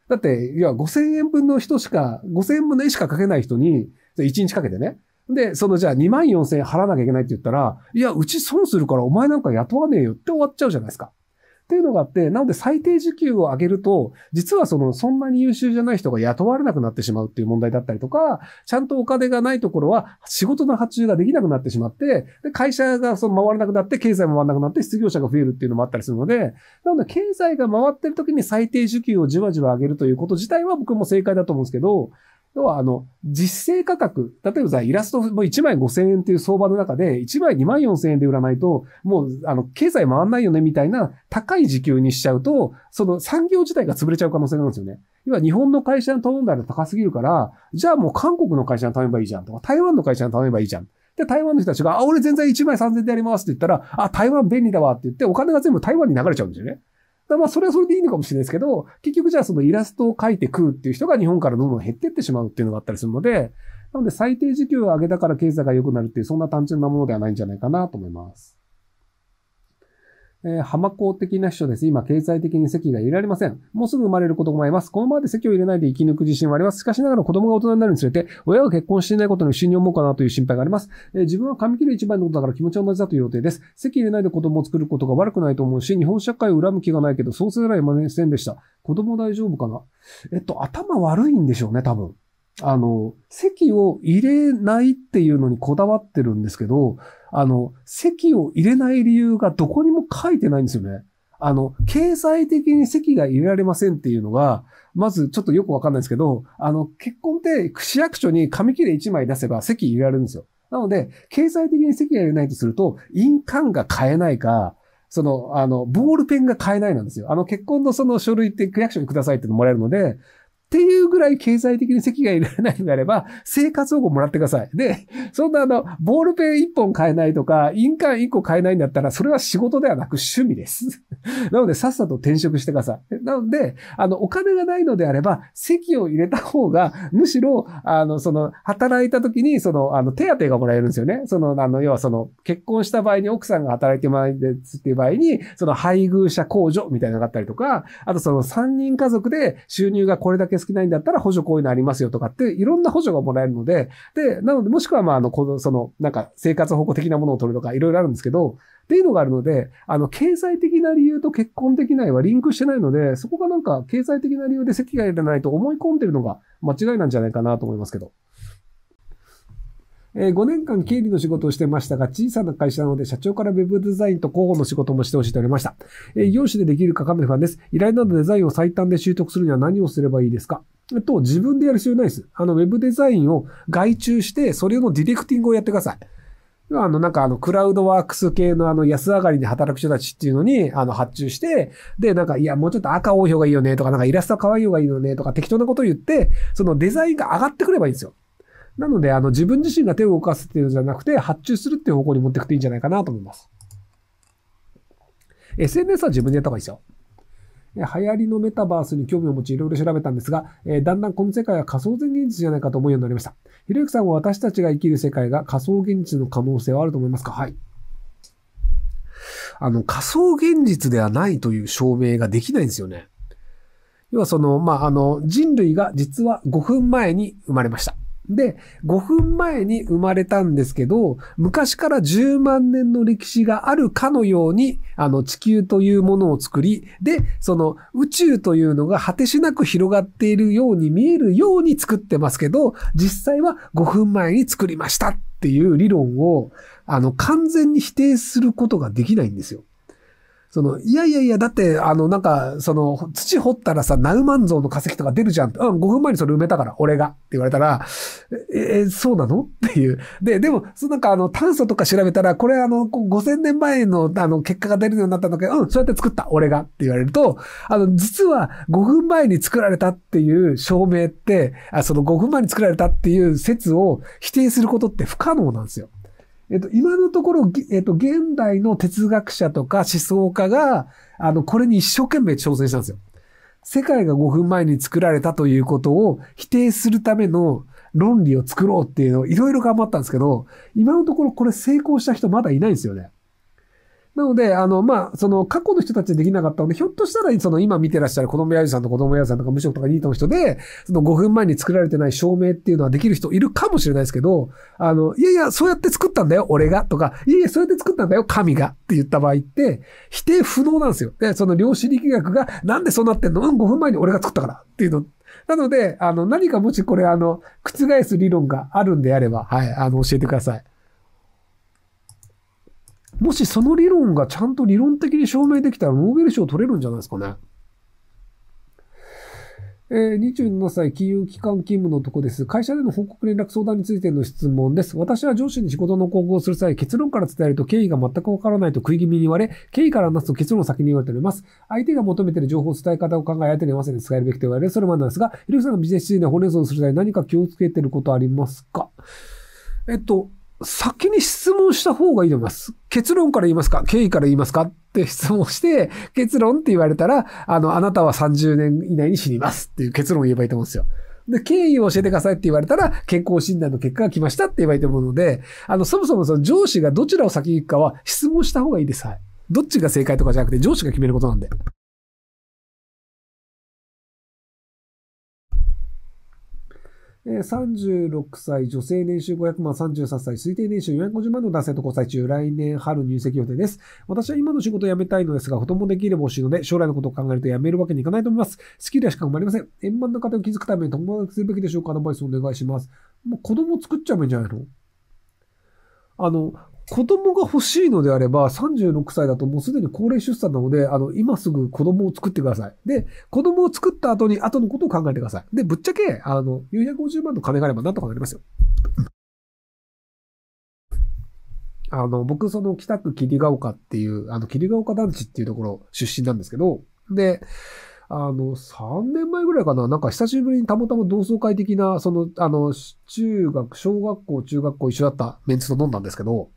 だって、いや、5000円分の人しか、5000円分の絵しか書けない人に、1日かけてね。で、そのじゃあ2万4000円払わなきゃいけないって言ったら、いや、うち損するからお前なんか雇わねえよって終わっちゃうじゃないですか。っていうのがあって、なので最低時給を上げると、実はその、そんなに優秀じゃない人が雇われなくなってしまうっていう問題だったりとか、ちゃんとお金がないところは仕事の発注ができなくなってしまって、で、会社がその回らなくなって、経済も回らなくなって、失業者が増えるっていうのもあったりするので、なので経済が回ってる時に最低時給をじわじわ上げるということ自体は僕も正解だと思うんですけど、要はあの、実勢価格、例えばさ、イラストも1枚5000円っていう相場の中で、1枚2万4000円で売らないと、もう、あの、経済回んないよね、みたいな高い時給にしちゃうと、その産業自体が潰れちゃう可能性があるんですよね。要は日本の会社に頼んだら高すぎるから、じゃあもう韓国の会社に頼めばいいじゃんとか、台湾の会社に頼めばいいじゃん。で、台湾の人たちが、あ、俺全然1枚3000円でやりますって言ったら、あ、台湾便利だわって言って、お金が全部台湾に流れちゃうんですよね。まあ、それはそれでいいのかもしれないですけど、結局じゃあそのイラストを描いて食うっていう人が日本からどんどん減ってってしまうっていうのがあったりするので、なので最低時給を上げたから経済が良くなるっていう、そんな単純なものではないんじゃないかなと思います。えー、浜港的な秘書です。今、経済的に席が入れられません。もうすぐ生まれる子供がいます。このままで席を入れないで生き抜く自信はあります。しかしながら子供が大人になるにつれて、親が結婚していないことに不審に思うかなという心配があります。えー、自分は髪切る一番のことだから気持ちは同じだという予定です。席入れないで子供を作ることが悪くないと思うし、日本社会を恨む気がないけど、そうせざるを得ませんでした。子供大丈夫かなえっと、頭悪いんでしょうね、多分。あの、席を入れないっていうのにこだわってるんですけど、あの、席を入れない理由がどこにも書いてないんですよね。あの、経済的に席が入れられませんっていうのが、まずちょっとよくわかんないですけど、あの、結婚って市役所に紙切れ1枚出せば席入れられるんですよ。なので、経済的に席が入れないとすると、印鑑が買えないか、その、あの、ボールペンが買えないなんですよ。あの、結婚のその書類って区役所にくださいってのもらえるので、っていうぐらい経済的に席が入れられないのであれば、生活保護もらってください。で、そんなあの、ボールペン1本買えないとか、印鑑1個買えないんだったら、それは仕事ではなく趣味です。(laughs) なので、さっさと転職してください。なので、あの、お金がないのであれば、席を入れた方が、むしろ、あの、その、働いた時に、その、あの、手当がもらえるんですよね。その、あの、要はその、結婚した場合に奥さんが働いてもらえるっていう場合に、その、配偶者控除みたいなのがあったりとか、あとその、3人家族で収入がこれだけけ少ないんだったら補助こういうのありますよとかって、いろんな補助がもらえるので、で、なので、もしくは、まあ、あの、この、その、なんか、生活保護的なものを取るとか、いろいろあるんですけど、っていうのがあるので、あの、経済的な理由と結婚できないはリンクしてないので、そこがなんか、経済的な理由で席が入れないと思い込んでるのが間違いなんじゃないかなと思いますけど。えー、5年間経理の仕事をしてましたが、小さな会社なので社長から web デザインと広報の仕事もしてほしいとおりました。えー、業種でできるかかめァンです。依頼などデザインを最短で習得するには何をすればいいですかと、自分でやる必要ないです。あの、ウェブデザインを外注して、それのディレクティングをやってください。あの、なんかあの、クラウドワークス系のあの、安上がりに働く人たちっていうのに、あの、発注して、で、なんか、いや、もうちょっと赤多い方がいいよね、とか、なんかイラスト可愛い方がいいよね、とか、適当なことを言って、そのデザインが上がってくればいいんですよ。なので、あの、自分自身が手を動かすっていうのじゃなくて、発注するっていう方向に持っていくといいんじゃないかなと思います。SNS は自分でやった方がいいですよ。流行りのメタバースに興味を持ち、いろいろ調べたんですが、えー、だんだんこの世界は仮想現実じゃないかと思うようになりました。ひろゆきさんは私たちが生きる世界が仮想現実の可能性はあると思いますかはい。あの、仮想現実ではないという証明ができないんですよね。要はその、まあ、あの、人類が実は5分前に生まれました。で、5分前に生まれたんですけど、昔から10万年の歴史があるかのように、あの地球というものを作り、で、その宇宙というのが果てしなく広がっているように見えるように作ってますけど、実際は5分前に作りましたっていう理論を、あの、完全に否定することができないんですよ。その、いやいやいや、だって、あの、なんか、その、土掘ったらさ、ナウマンゾウの化石とか出るじゃん。うん、5分前にそれ埋めたから、俺が。って言われたら、え、そうなのっていう。で、でも、そのなんか、あの、炭素とか調べたら、これ、あの、5000年前の、あの、結果が出るようになったんだけど、うん、そうやって作った、俺が。って言われると、あの、実は5分前に作られたっていう証明って、あその5分前に作られたっていう説を否定することって不可能なんですよ。えっと、今のところ、えっと、現代の哲学者とか思想家が、あの、これに一生懸命挑戦したんですよ。世界が5分前に作られたということを否定するための論理を作ろうっていうのをいろいろ頑張ったんですけど、今のところこれ成功した人まだいないんですよね。なので、あの、まあ、その過去の人たちできなかったので、ひょっとしたら、その今見てらっしゃる子供やじさんと子供やゆさんとか無職とかニートの人で、その5分前に作られてない証明っていうのはできる人いるかもしれないですけど、あの、いやいや、そうやって作ったんだよ、俺が、とか、いやいや、そうやって作ったんだよ、神が、って言った場合って、否定不能なんですよ。で、その量子力学が、なんでそうなってんのうん、5分前に俺が作ったから、っていうの。なので、あの、何かもしこれ、あの、覆す理論があるんであれば、はい、あの、教えてください。もしその理論がちゃんと理論的に証明できたらノーベル賞取れるんじゃないですかね。えー、27歳、金融機関勤務のとこです。会社での報告連絡相談についての質問です。私は上司に仕事の広報をする際、結論から伝えると経緯が全くわからないと食い気味に言われ、経緯からなすと結論を先に言われております。相手が求めている情報伝え方を考え、相手に合わせて使えるべきと言われる。それまでなんですが、ひろきさんがビジネスシーンで本音をする際、何か気をつけていることありますかえっと、先に質問した方がいいと思います。結論から言いますか経緯から言いますかって質問して、結論って言われたら、あの、あなたは30年以内に死にますっていう結論を言えばいいと思うんですよ。で、経緯を教えてくださいって言われたら、健康診断の結果が来ましたって言えばいいと思うので、あの、そもそもその上司がどちらを先に行くかは質問した方がいいです。はい。どっちが正解とかじゃなくて上司が決めることなんで。36歳、女性年収500万、38歳、推定年収450万の男性と交際中、来年春入籍予定です。私は今の仕事を辞めたいのですが、子供できれば欲しいので、将来のことを考えると辞めるわけにいかないと思います。スキルはしか生まれません。円満な家庭を築くために友達するべきでしょうかアドバイスお願いします。もう子供作っちゃえばいいんじゃないのあの、子供が欲しいのであれば、36歳だともうすでに高齢出産なので、あの、今すぐ子供を作ってください。で、子供を作った後に、後のことを考えてください。で、ぶっちゃけ、あの、450万の金があればなんとかなりますよ。あの、僕、その、北区霧ヶ丘っていう、あの、霧ヶ丘団地っていうところ出身なんですけど、で、あの、3年前ぐらいかな、なんか久しぶりにたまたま同窓会的な、その、あの、中学、小学校、中学校一緒だったメンツと飲んだんですけど、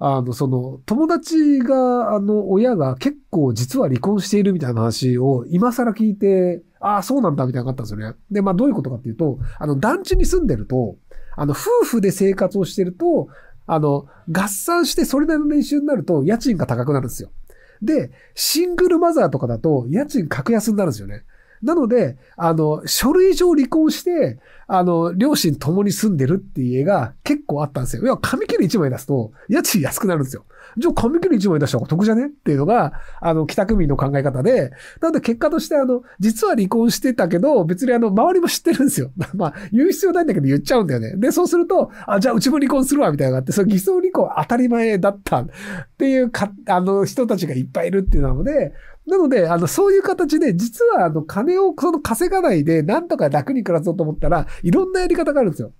あの、その、友達が、あの、親が結構実は離婚しているみたいな話を今更聞いて、ああ、そうなんだみたいなのがあったんですよね。で、まあどういうことかっていうと、あの、団地に住んでると、あの、夫婦で生活をしてると、あの、合算してそれなりの年収になると、家賃が高くなるんですよ。で、シングルマザーとかだと、家賃格安になるんですよね。なので、あの、書類上離婚して、あの、両親共に住んでるっていう家が結構あったんですよ。要は紙切れ1枚出すと、家賃安くなるんですよ。じゃあ紙切れ1枚出した方が得じゃねっていうのが、あの、北区民の考え方で、なので結果としてあの、実は離婚してたけど、別にあの、周りも知ってるんですよ。(laughs) まあ、言う必要ないんだけど言っちゃうんだよね。で、そうすると、あ、じゃあうちも離婚するわ、みたいなのがあって、その偽装離婚当たり前だったっていうか、あの、人たちがいっぱいいるっていうので、なので、あの、そういう形で、実は、あの、金をその稼がないで、なんとか楽に暮らそうと思ったら、いろんなやり方があるんですよ。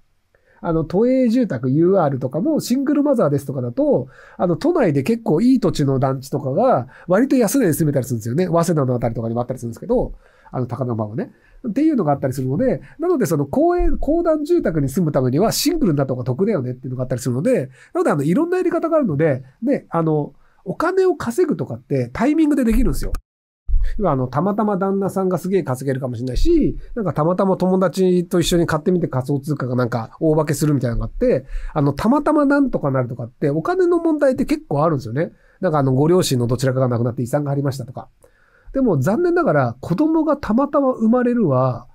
あの、都営住宅 UR とかも、シングルマザーですとかだと、あの、都内で結構いい土地の団地とかが、割と安値で住めたりするんですよね。早稲田のあたりとかにもあったりするんですけど、あの、高野馬はね。っていうのがあったりするので、なのでその公園、公団住宅に住むためにはシングルになった方が得だよねっていうのがあったりするので、なのであの、いろんなやり方があるので、ね、あの、お金を稼ぐとかってタイミングでできるんですよ。今あの、たまたま旦那さんがすげえ稼げるかもしれないし、なんかたまたま友達と一緒に買ってみて仮想通貨がなんか大化けするみたいなのがあって、あの、たまたまなんとかなるとかってお金の問題って結構あるんですよね。なんかあの、ご両親のどちらかが亡くなって遺産がありましたとか。でも残念ながら子供がたまたま生まれるは、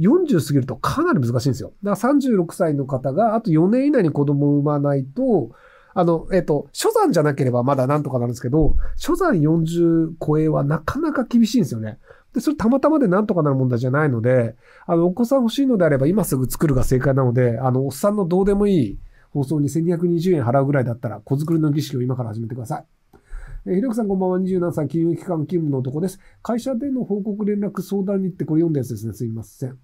40過ぎるとかなり難しいんですよ。だから36歳の方があと4年以内に子供を産まないと、あの、えっ、ー、と、初山じゃなければまだなんとかなるんですけど、初山40超えはなかなか厳しいんですよね。で、それたまたまでなんとかなる問題じゃないので、あの、お子さん欲しいのであれば今すぐ作るが正解なので、あの、おっさんのどうでもいい放送に1220円払うぐらいだったら、子作りの儀式を今から始めてください。えー、ひろきさんこんばんは。27歳、金融機関勤務の男です。会社での報告連絡相談に行ってこれ読んだやつですね。すいません。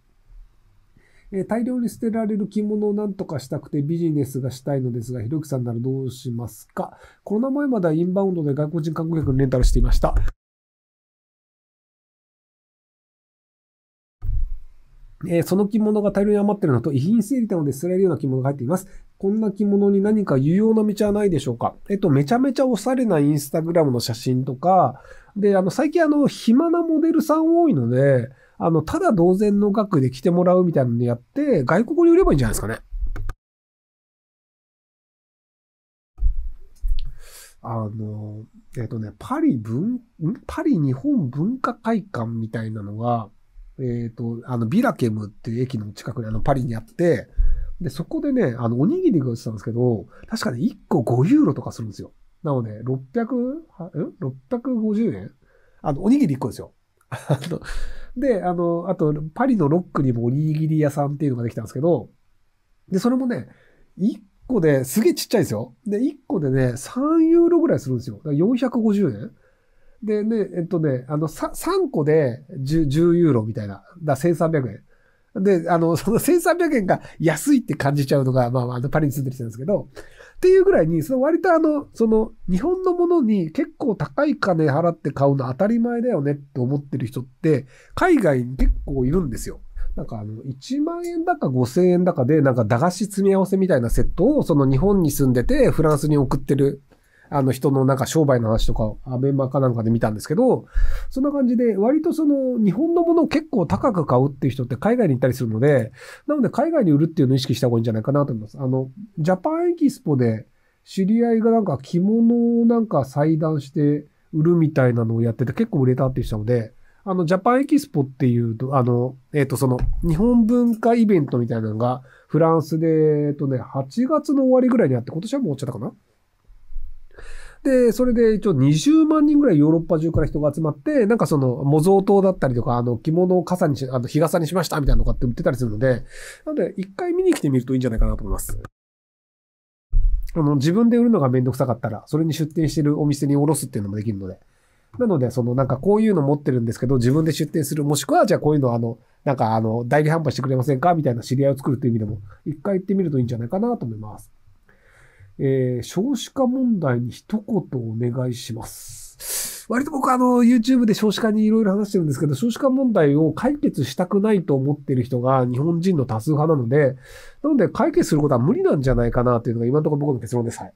え大量に捨てられる着物を何とかしたくてビジネスがしたいのですが、ひろきさんならどうしますかコロナ前まではインバウンドで外国人観光客にレンタルしていました。えー、その着物が大量に余ってるのと、遺品整理なので捨てられるような着物が入っています。こんな着物に何か有用な道はないでしょうかえっと、めちゃめちゃおしゃれなインスタグラムの写真とか、で、あの、最近あの、暇なモデルさん多いので、あの、ただ同然の額で来てもらうみたいなのやって、外国に売ればいいんじゃないですかね。あの、えっ、とね、パリ文、パリ日本文化会館みたいなのが、えっ、ー、と、あの、ビラケムっていう駅の近くにあの、パリにあって、で、そこでね、あの、おにぎりが売ってたんですけど、確かね、1個5ユーロとかするんですよ。なので、600、ん ?650 円あの、おにぎり1個ですよ。あの、で、あの、あと、パリのロックにもおにぎり屋さんっていうのができたんですけど、で、それもね、1個で、すげえちっちゃいですよ。で、1個でね、3ユーロぐらいするんですよ。だから450円。でね、えっとね、あの、3個で 10, 10ユーロみたいな。だ1300円。で、あの、その1300円が安いって感じちゃうのが、まあ、まあ、パリに住んでる人なんですけど、っていうぐらいに、その割とあの、その日本のものに結構高い金払って買うの当たり前だよねって思ってる人って、海外に結構いるんですよ。なんかあの、1万円だか5千円だかで、なんか駄菓子詰め合わせみたいなセットを、その日本に住んでて、フランスに送ってるあの人のなんか商売の話とか、アベマかなんかで見たんですけど、そんな感じで、割とその日本のものを結構高く買うっていう人って海外に行ったりするので、なので海外に売るっていうのを意識した方がいいんじゃないかなと思います。あの、ジャパンエキスポで知り合いがなんか着物をなんか裁断して売るみたいなのをやってて結構売れたっていう人なので、あの、ジャパンエキスポっていう、あの、えっ、ー、と、その、日本文化イベントみたいなのが、フランスで、えっ、ー、とね、8月の終わりぐらいにあって、今年はもう終わっちゃったかなで、それで一応20万人ぐらいヨーロッパ中から人が集まって、なんかその模造刀だったりとか、あの着物を傘にし、あの日傘にしましたみたいなのとかって売ってたりするので、なので一回見に来てみるといいんじゃないかなと思います。あの、自分で売るのがめんどくさかったら、それに出店してるお店におろすっていうのもできるので。なので、そのなんかこういうの持ってるんですけど、自分で出店する、もしくはじゃあこういうのあの、なんかあの、代理販売してくれませんかみたいな知り合いを作るという意味でも、一回行ってみるといいんじゃないかなと思います。えー、少子化問題に一言お願いします。(sniffs) 割と僕あの YouTube で少子化にいろいろ話してるんですけど、少子化問題を解決したくないと思ってる人が日本人の多数派なので、なので解決することは無理なんじゃないかなというのが今のところ僕の結論です。はい。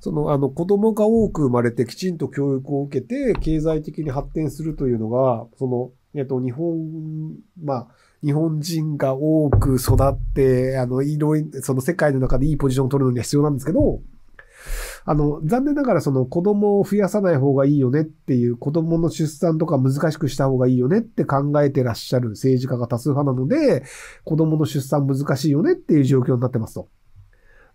その、あの、子供が多く生まれてきちんと教育を受けて、経済的に発展するというのが、その、えっと、日本、まあ、日本人が多く育って、あの、いろいろ、その世界の中でいいポジションを取るのには必要なんですけど、あの、残念ながらその子供を増やさない方がいいよねっていう、子供の出産とか難しくした方がいいよねって考えてらっしゃる政治家が多数派なので、子供の出産難しいよねっていう状況になってますと。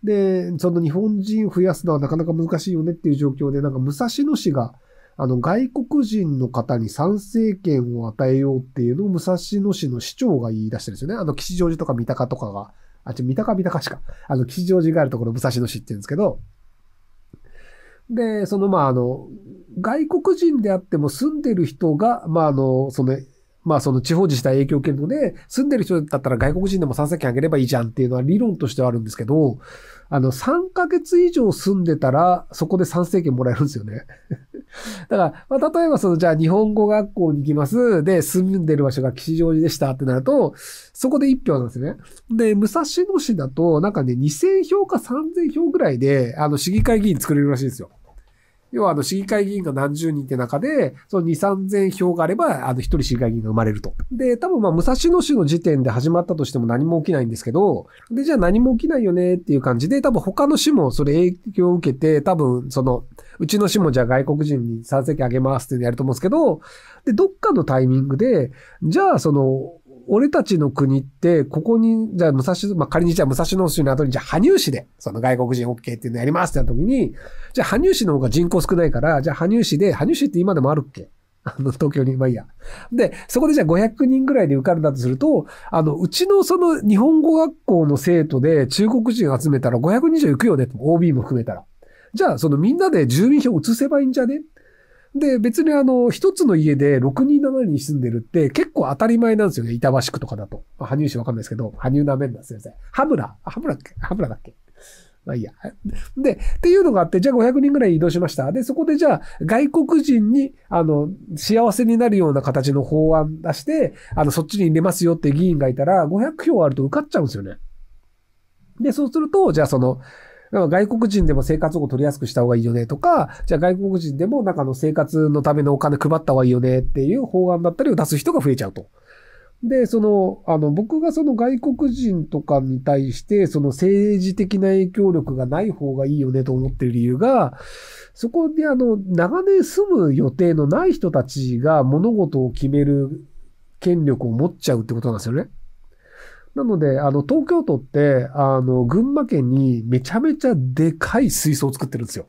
で、その日本人増やすのはなかなか難しいよねっていう状況で、なんか武蔵野市があの、外国人の方に参政権を与えようっていうのを武蔵野市の市長が言い出してるんですよね。あの、吉祥寺とか三鷹とかが、あ、ち三鷹三鷹しか。あの、吉祥寺があるところ武蔵野市って言うんですけど、で、その、まあ、あの、外国人であっても住んでる人が、まあ、あの、その、まあ、その地方自治体影響を受けるので、住んでる人だったら外国人でも参政権あげればいいじゃんっていうのは理論としてはあるんですけど、あの、3ヶ月以上住んでたら、そこで参政権もらえるんですよねだから、まあ、例えばその、じゃあ日本語学校に行きます。で、住んでる場所が吉祥寺でしたってなると、そこで1票なんですね。で、武蔵野市だと、なんかね、2000票か3000票ぐらいで、あの、市議会議員作れるらしいんですよ。要はあの市議会議員が何十人って中で、その2、3000票があれば、あの一人市議会議員が生まれると。で、多分まあ武蔵野市の時点で始まったとしても何も起きないんですけど、で、じゃあ何も起きないよねっていう感じで、多分他の市もそれ影響を受けて、多分その、うちの市もじゃあ外国人に三席あげますってやると思うんですけど、で、どっかのタイミングで、じゃあその、俺たちの国って、ここに、じゃあ武蔵、まあ、仮にじゃあ武蔵野市の後に、じゃあ羽生市で、その外国人 OK っていうのやりますってなった時に、じゃあ羽生市の方が人口少ないから、じゃあ羽生市で、羽生市って今でもあるっけ (laughs) あの、東京に、まあいいや。で、そこでじゃあ500人ぐらいで受かるんだとすると、あの、うちのその日本語学校の生徒で中国人集めたら500人以上行くよね、OB も含めたら。じゃあ、そのみんなで住民票移せばいいんじゃねで、別にあの、一つの家で6人7人住んでるって結構当たり前なんですよね。板橋区とかだと。あ、羽生市わかんないですけど、羽生なめんな、すいません。羽村羽村っけ羽村だっけまあいいや。で、っていうのがあって、じゃあ500人ぐらい移動しました。で、そこでじゃあ、外国人に、あの、幸せになるような形の法案出して、あの、そっちに入れますよって議員がいたら、500票あると受かっちゃうんですよね。で、そうすると、じゃあその、外国人でも生活保護取りやすくした方がいいよねとか、じゃあ外国人でもなんかの生活のためのお金配った方がいいよねっていう法案だったりを出す人が増えちゃうと。で、その、あの、僕がその外国人とかに対して、その政治的な影響力がない方がいいよねと思ってる理由が、そこであの、長年住む予定のない人たちが物事を決める権力を持っちゃうってことなんですよね。なので、あの、東京都って、あの、群馬県にめちゃめちゃでかい水槽を作ってるんですよ。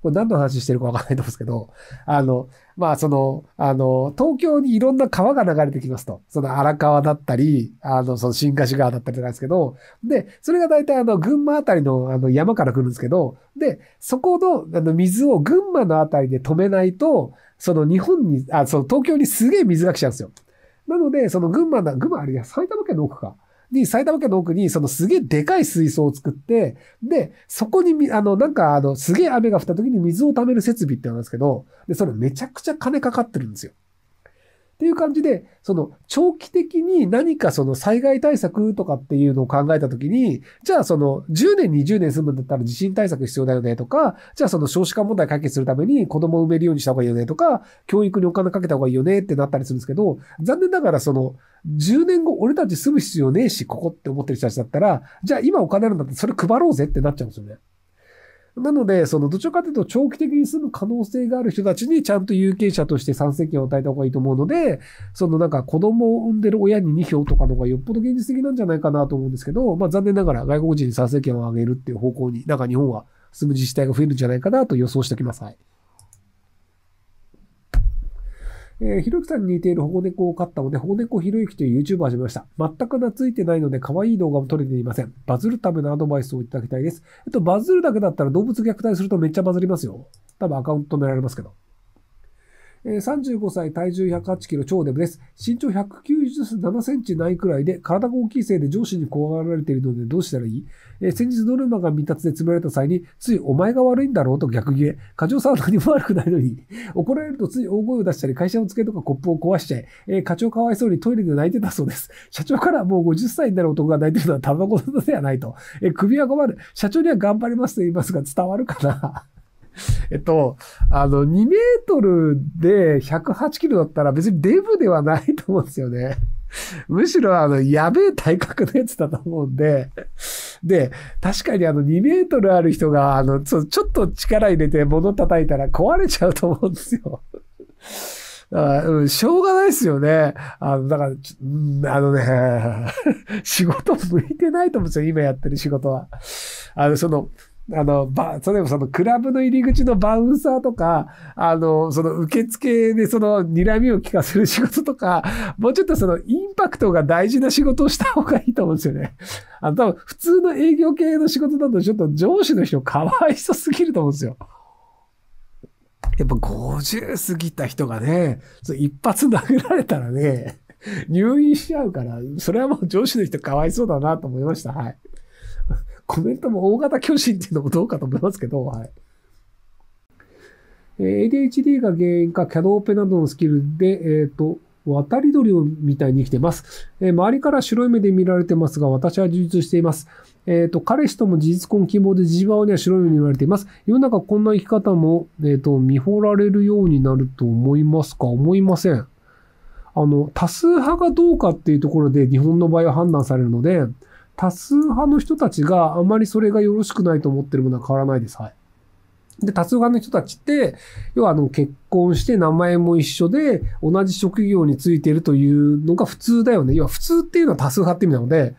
これ何の話してるかわかんないと思うんですけど、あの、まあ、その、あの、東京にいろんな川が流れてきますと。その荒川だったり、あの、その新河川だったりなかですけど、で、それが大体あの、群馬あたりのあの山から来るんですけど、で、そこのあの水を群馬のあたりで止めないと、その日本に、あ、その東京にすげえ水が来ちゃうんですよ。なので、その群馬の、群馬あれや、埼玉県の奥か。に、埼玉県の奥に、そのすげえでかい水槽を作って、で、そこに、あの、なんか、あの、すげえ雨が降った時に水を溜める設備ってあるんですけど、で、それめちゃくちゃ金かかってるんですよ。っていう感じで、その長期的に何かその災害対策とかっていうのを考えたときに、じゃあその10年20年住むんだったら地震対策必要だよねとか、じゃあその少子化問題解決するために子供を埋めるようにした方がいいよねとか、教育にお金かけた方がいいよねってなったりするんですけど、残念ながらその10年後俺たち住む必要ねえし、ここって思ってる人たちだったら、じゃあ今お金あるんだったらそれ配ろうぜってなっちゃうんですよね。なので、その、どちらかというと、長期的に住む可能性がある人たちに、ちゃんと有権者として参政権を与えた方がいいと思うので、そのなんか、子供を産んでる親に2票とかの方がよっぽど現実的なんじゃないかなと思うんですけど、まあ、残念ながら外国人に参政権を上げるっていう方向に、なんか日本は住む自治体が増えるんじゃないかなと予想しておきます。はい。えー、ひろゆきさんに似ている保護猫を飼ったので、保護猫ひろゆきという YouTuber を始めました。全く懐いてないので、可愛い動画も撮れていません。バズるためのアドバイスをいただきたいです。えっと、バズるだけだったら動物虐待するとめっちゃバズりますよ。多分アカウント止められますけど。35歳、体重108キロ、超デブです。身長197センチないくらいで、体が大きいせいで上司に怖がられているのでどうしたらいい、えー、先日ノルマが未達で詰められた際に、ついお前が悪いんだろうと逆ギレ。課長さんは何も悪くないのに、(laughs) 怒られるとつい大声を出したり、会社の机とかコップを壊しちゃい、えー、課長かわいそうにトイレで泣いてたそうです。(laughs) 社長からもう50歳になる男が泣いてるのはタバコのではないと。えー、首は困る。社長には頑張りますと言いますが、伝わるかな (laughs) えっと、あの、2メートルで108キロだったら別にデブではないと思うんですよね。(laughs) むしろあの、やべえ体格のやつだと思うんで、で、確かにあの2メートルある人が、あの、ちょっと力入れて物叩いたら壊れちゃうと思うんですよ。(laughs) だうん、しょうがないですよね。あの、だから、うん、あのね、仕事向いてないと思うんですよ、今やってる仕事は。あの、その、あの、ば、例えばそのクラブの入り口のバウンサーとか、あの、その受付でその睨みを聞かせる仕事とか、もうちょっとそのインパクトが大事な仕事をした方がいいと思うんですよね。あの、多分普通の営業系の仕事だとちょっと上司の人かわいそすぎると思うんですよ。やっぱ50過ぎた人がね、一発殴られたらね、入院しちゃうから、それはもう上司の人かわいそうだなと思いました。はい。コメントも大型巨人っていうのもどうかと思いますけど、はい。え ADHD が原因か、キャノーペなどのスキルで、えっ、ー、と、渡り鳥みたいに生きてます。えー、周りから白い目で見られてますが、私は充実しています。えっ、ー、と、彼氏とも事実婚希望でジジバオには白い目で見られています。世の中こんな生き方も、えっ、ー、と、見放られるようになると思いますか思いません。あの、多数派がどうかっていうところで日本の場合は判断されるので、多数派の人たちがあまりそれがよろしくないと思ってるものは変わらないです。はい。で、多数派の人たちって、要はあの、結婚して名前も一緒で、同じ職業についてるというのが普通だよね。要は普通っていうのは多数派って意味なので、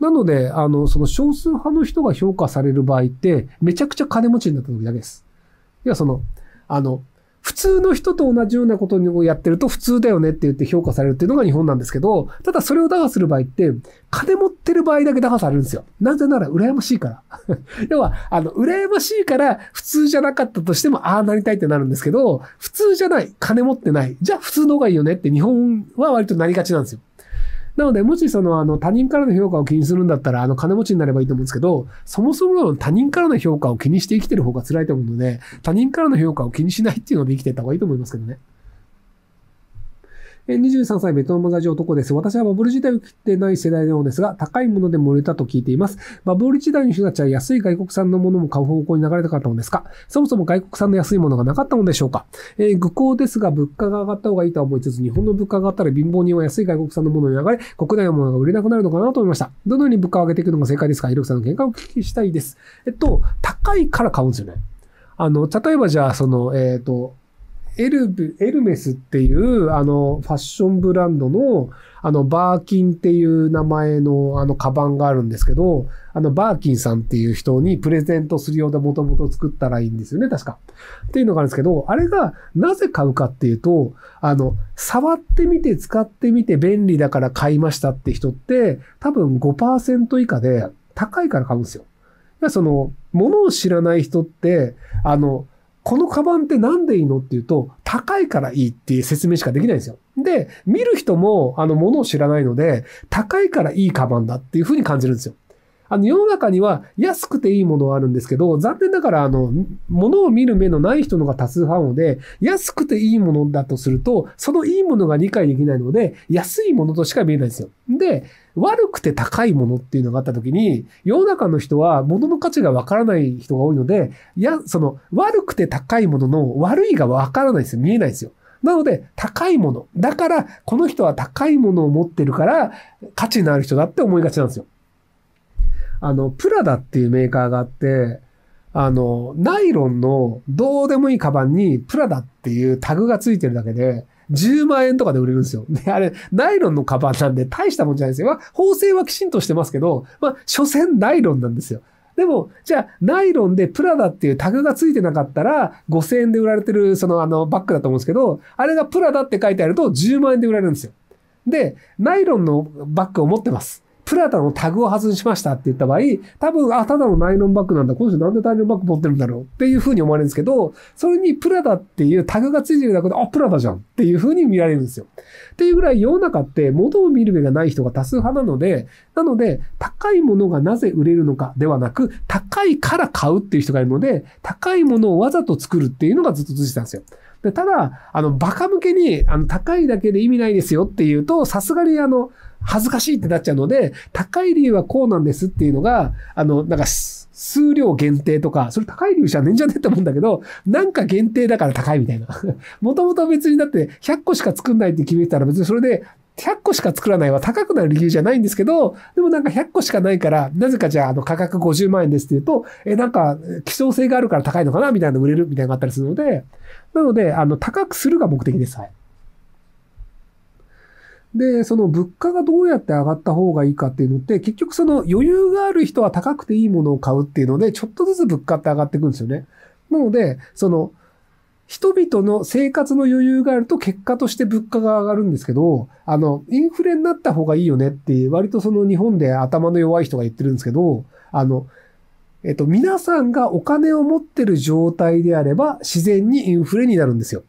なので、あの、その少数派の人が評価される場合って、めちゃくちゃ金持ちになった時だけです。要はその、あの、普通の人と同じようなことをやってると普通だよねって言って評価されるっていうのが日本なんですけど、ただそれを打破する場合って、金持ってる場合だけ打破されるんですよ。なぜなら羨ましいから。(laughs) 要は、あの、羨ましいから普通じゃなかったとしても、ああなりたいってなるんですけど、普通じゃない、金持ってない、じゃあ普通の方がいいよねって日本は割となりがちなんですよ。なので、もしその、あの、他人からの評価を気にするんだったら、あの、金持ちになればいいと思うんですけど、そもそもの他人からの評価を気にして生きてる方が辛いと思うので、他人からの評価を気にしないっていうので生きてった方がいいと思いますけどね。23歳ベトナム在住男です。私はバブル時代を切ってない世代のようですが、高いものでも売れたと聞いています。バブル時代の人たちは安い外国産のものも買う方向に流れたかったのですかそもそも外国産の安いものがなかったのでしょうかえー、愚行ですが物価が上がった方がいいとは思いつつ、日本の物価が上がったら貧乏人は安い外国産のものに流がれ、国内のものが売れなくなるのかなと思いました。どのように物価を上げていくのが正解ですかひろきさんの見解をお聞きしたいです。えっと、高いから買うんですよね。あの、例えばじゃあ、その、えっ、ー、と、エルブ、エルメスっていう、あの、ファッションブランドの、あの、バーキンっていう名前の、あの、カバンがあるんですけど、あの、バーキンさんっていう人にプレゼントするようでもともと作ったらいいんですよね、確か。っていうのがあるんですけど、あれがなぜ買うかっていうと、あの、触ってみて、使ってみて便利だから買いましたって人って、多分5%以下で高いから買うんですよ。その、ものを知らない人って、あの、このカバンってなんでいいのっていうと、高いからいいっていう説明しかできないんですよ。で、見る人も、あの、ものを知らないので、高いからいいカバンだっていうふうに感じるんですよ。あの、世の中には安くていいものはあるんですけど、残念ながら、あの、物を見る目のない人のが多数派なので、安くていいものだとすると、そのいいものが理解できないので、安いものとしか見えないんですよ。で、悪くて高いものっていうのがあった時に、世の中の人は物の価値がわからない人が多いので、いや、その悪くて高いものの悪いがわからないですよ。見えないですよ。なので、高いもの。だから、この人は高いものを持ってるから、価値のある人だって思いがちなんですよ。あの、プラダっていうメーカーがあって、あの、ナイロンのどうでもいいカバンにプラダっていうタグがついてるだけで、10万円とかで売れるんですよ。で、あれ、ナイロンのカバンなんで大したもんじゃないですよ。まあ、縫製はきちんとしてますけど、まあ、所詮ナイロンなんですよ。でも、じゃあ、ナイロンでプラダっていうタグがついてなかったら、5000円で売られてる、その、あの、バッグだと思うんですけど、あれがプラダって書いてあると、10万円で売られるんですよ。で、ナイロンのバッグを持ってます。プラダのタグを外しましたって言った場合、多分、あ、ただのナイロンバッグなんだ。この人なんでナイロンバッグ持ってるんだろうっていう風に思われるんですけど、それにプラダっていうタグがついてるだけで、あ、プラダじゃんっていう風に見られるんですよ。っていうぐらい世の中って物を見る目がない人が多数派なので、なので、高いものがなぜ売れるのかではなく、高いから買うっていう人がいるので、高いものをわざと作るっていうのがずっと続いてたんですよ。で、ただ、あの、バカ向けに、あの、高いだけで意味ないですよっていうと、さすがにあの、恥ずかしいってなっちゃうので、高い理由はこうなんですっていうのが、あの、なんか、数量限定とか、それ高い理由じゃねえんじゃねえって思うんだけど、なんか限定だから高いみたいな。(laughs) もともと別にだって100個しか作んないって決めてたら別にそれで100個しか作らないは高くなる理由じゃないんですけど、でもなんか100個しかないから、なぜかじゃああの価格50万円ですって言うと、え、なんか希少性があるから高いのかなみたいなの売れるみたいなのがあったりするので、なので、あの、高くするが目的です。はい。で、その物価がどうやって上がった方がいいかっていうのって、結局その余裕がある人は高くていいものを買うっていうので、ちょっとずつ物価って上がっていくんですよね。なので、その、人々の生活の余裕があると結果として物価が上がるんですけど、あの、インフレになった方がいいよねって、割とその日本で頭の弱い人が言ってるんですけど、あの、えっと、皆さんがお金を持ってる状態であれば、自然にインフレになるんですよ。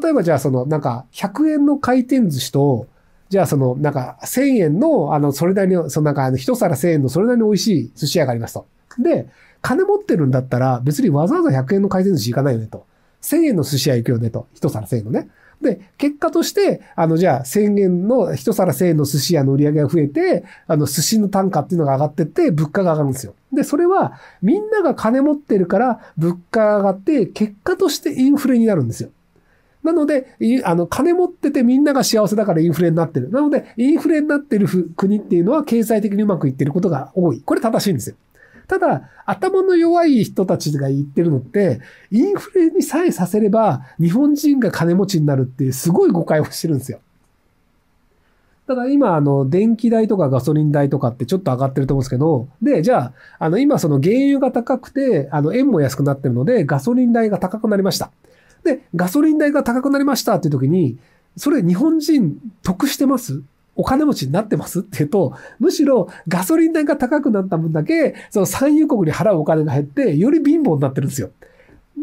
例えばじゃあその、なんか、100円の回転寿司と、じゃあその、なんか、1000円の、あの、それなりの、そのなんか、あの、一皿1000円のそれなりに美味しい寿司屋がありますと。で、金持ってるんだったら、別にわざわざ100円の回転寿司行かないよねと。1000円の寿司屋行くよねと。一皿1000円のね。で、結果として、あの、じゃあ、1000円の、一皿1000円の寿司屋の売り上げが増えて、あの、寿司の単価っていうのが上がってって、物価が上がるんですよ。で、それは、みんなが金持ってるから、物価が上がって、結果としてインフレになるんですよ。なので、あの、金持っててみんなが幸せだからインフレになってる。なので、インフレになってる国っていうのは経済的にうまくいってることが多い。これ正しいんですよ。ただ、頭の弱い人たちが言ってるのって、インフレにさえさせれば、日本人が金持ちになるっていうすごい誤解をしてるんですよ。ただ今、あの、電気代とかガソリン代とかってちょっと上がってると思うんですけど、で、じゃあ、あの、今その原油が高くて、あの、円も安くなってるので、ガソリン代が高くなりました。で、ガソリン代が高くなりましたっていう時に、それ日本人得してますお金持ちになってますって言うと、むしろガソリン代が高くなった分だけ、その産油国に払うお金が減って、より貧乏になってるんですよ。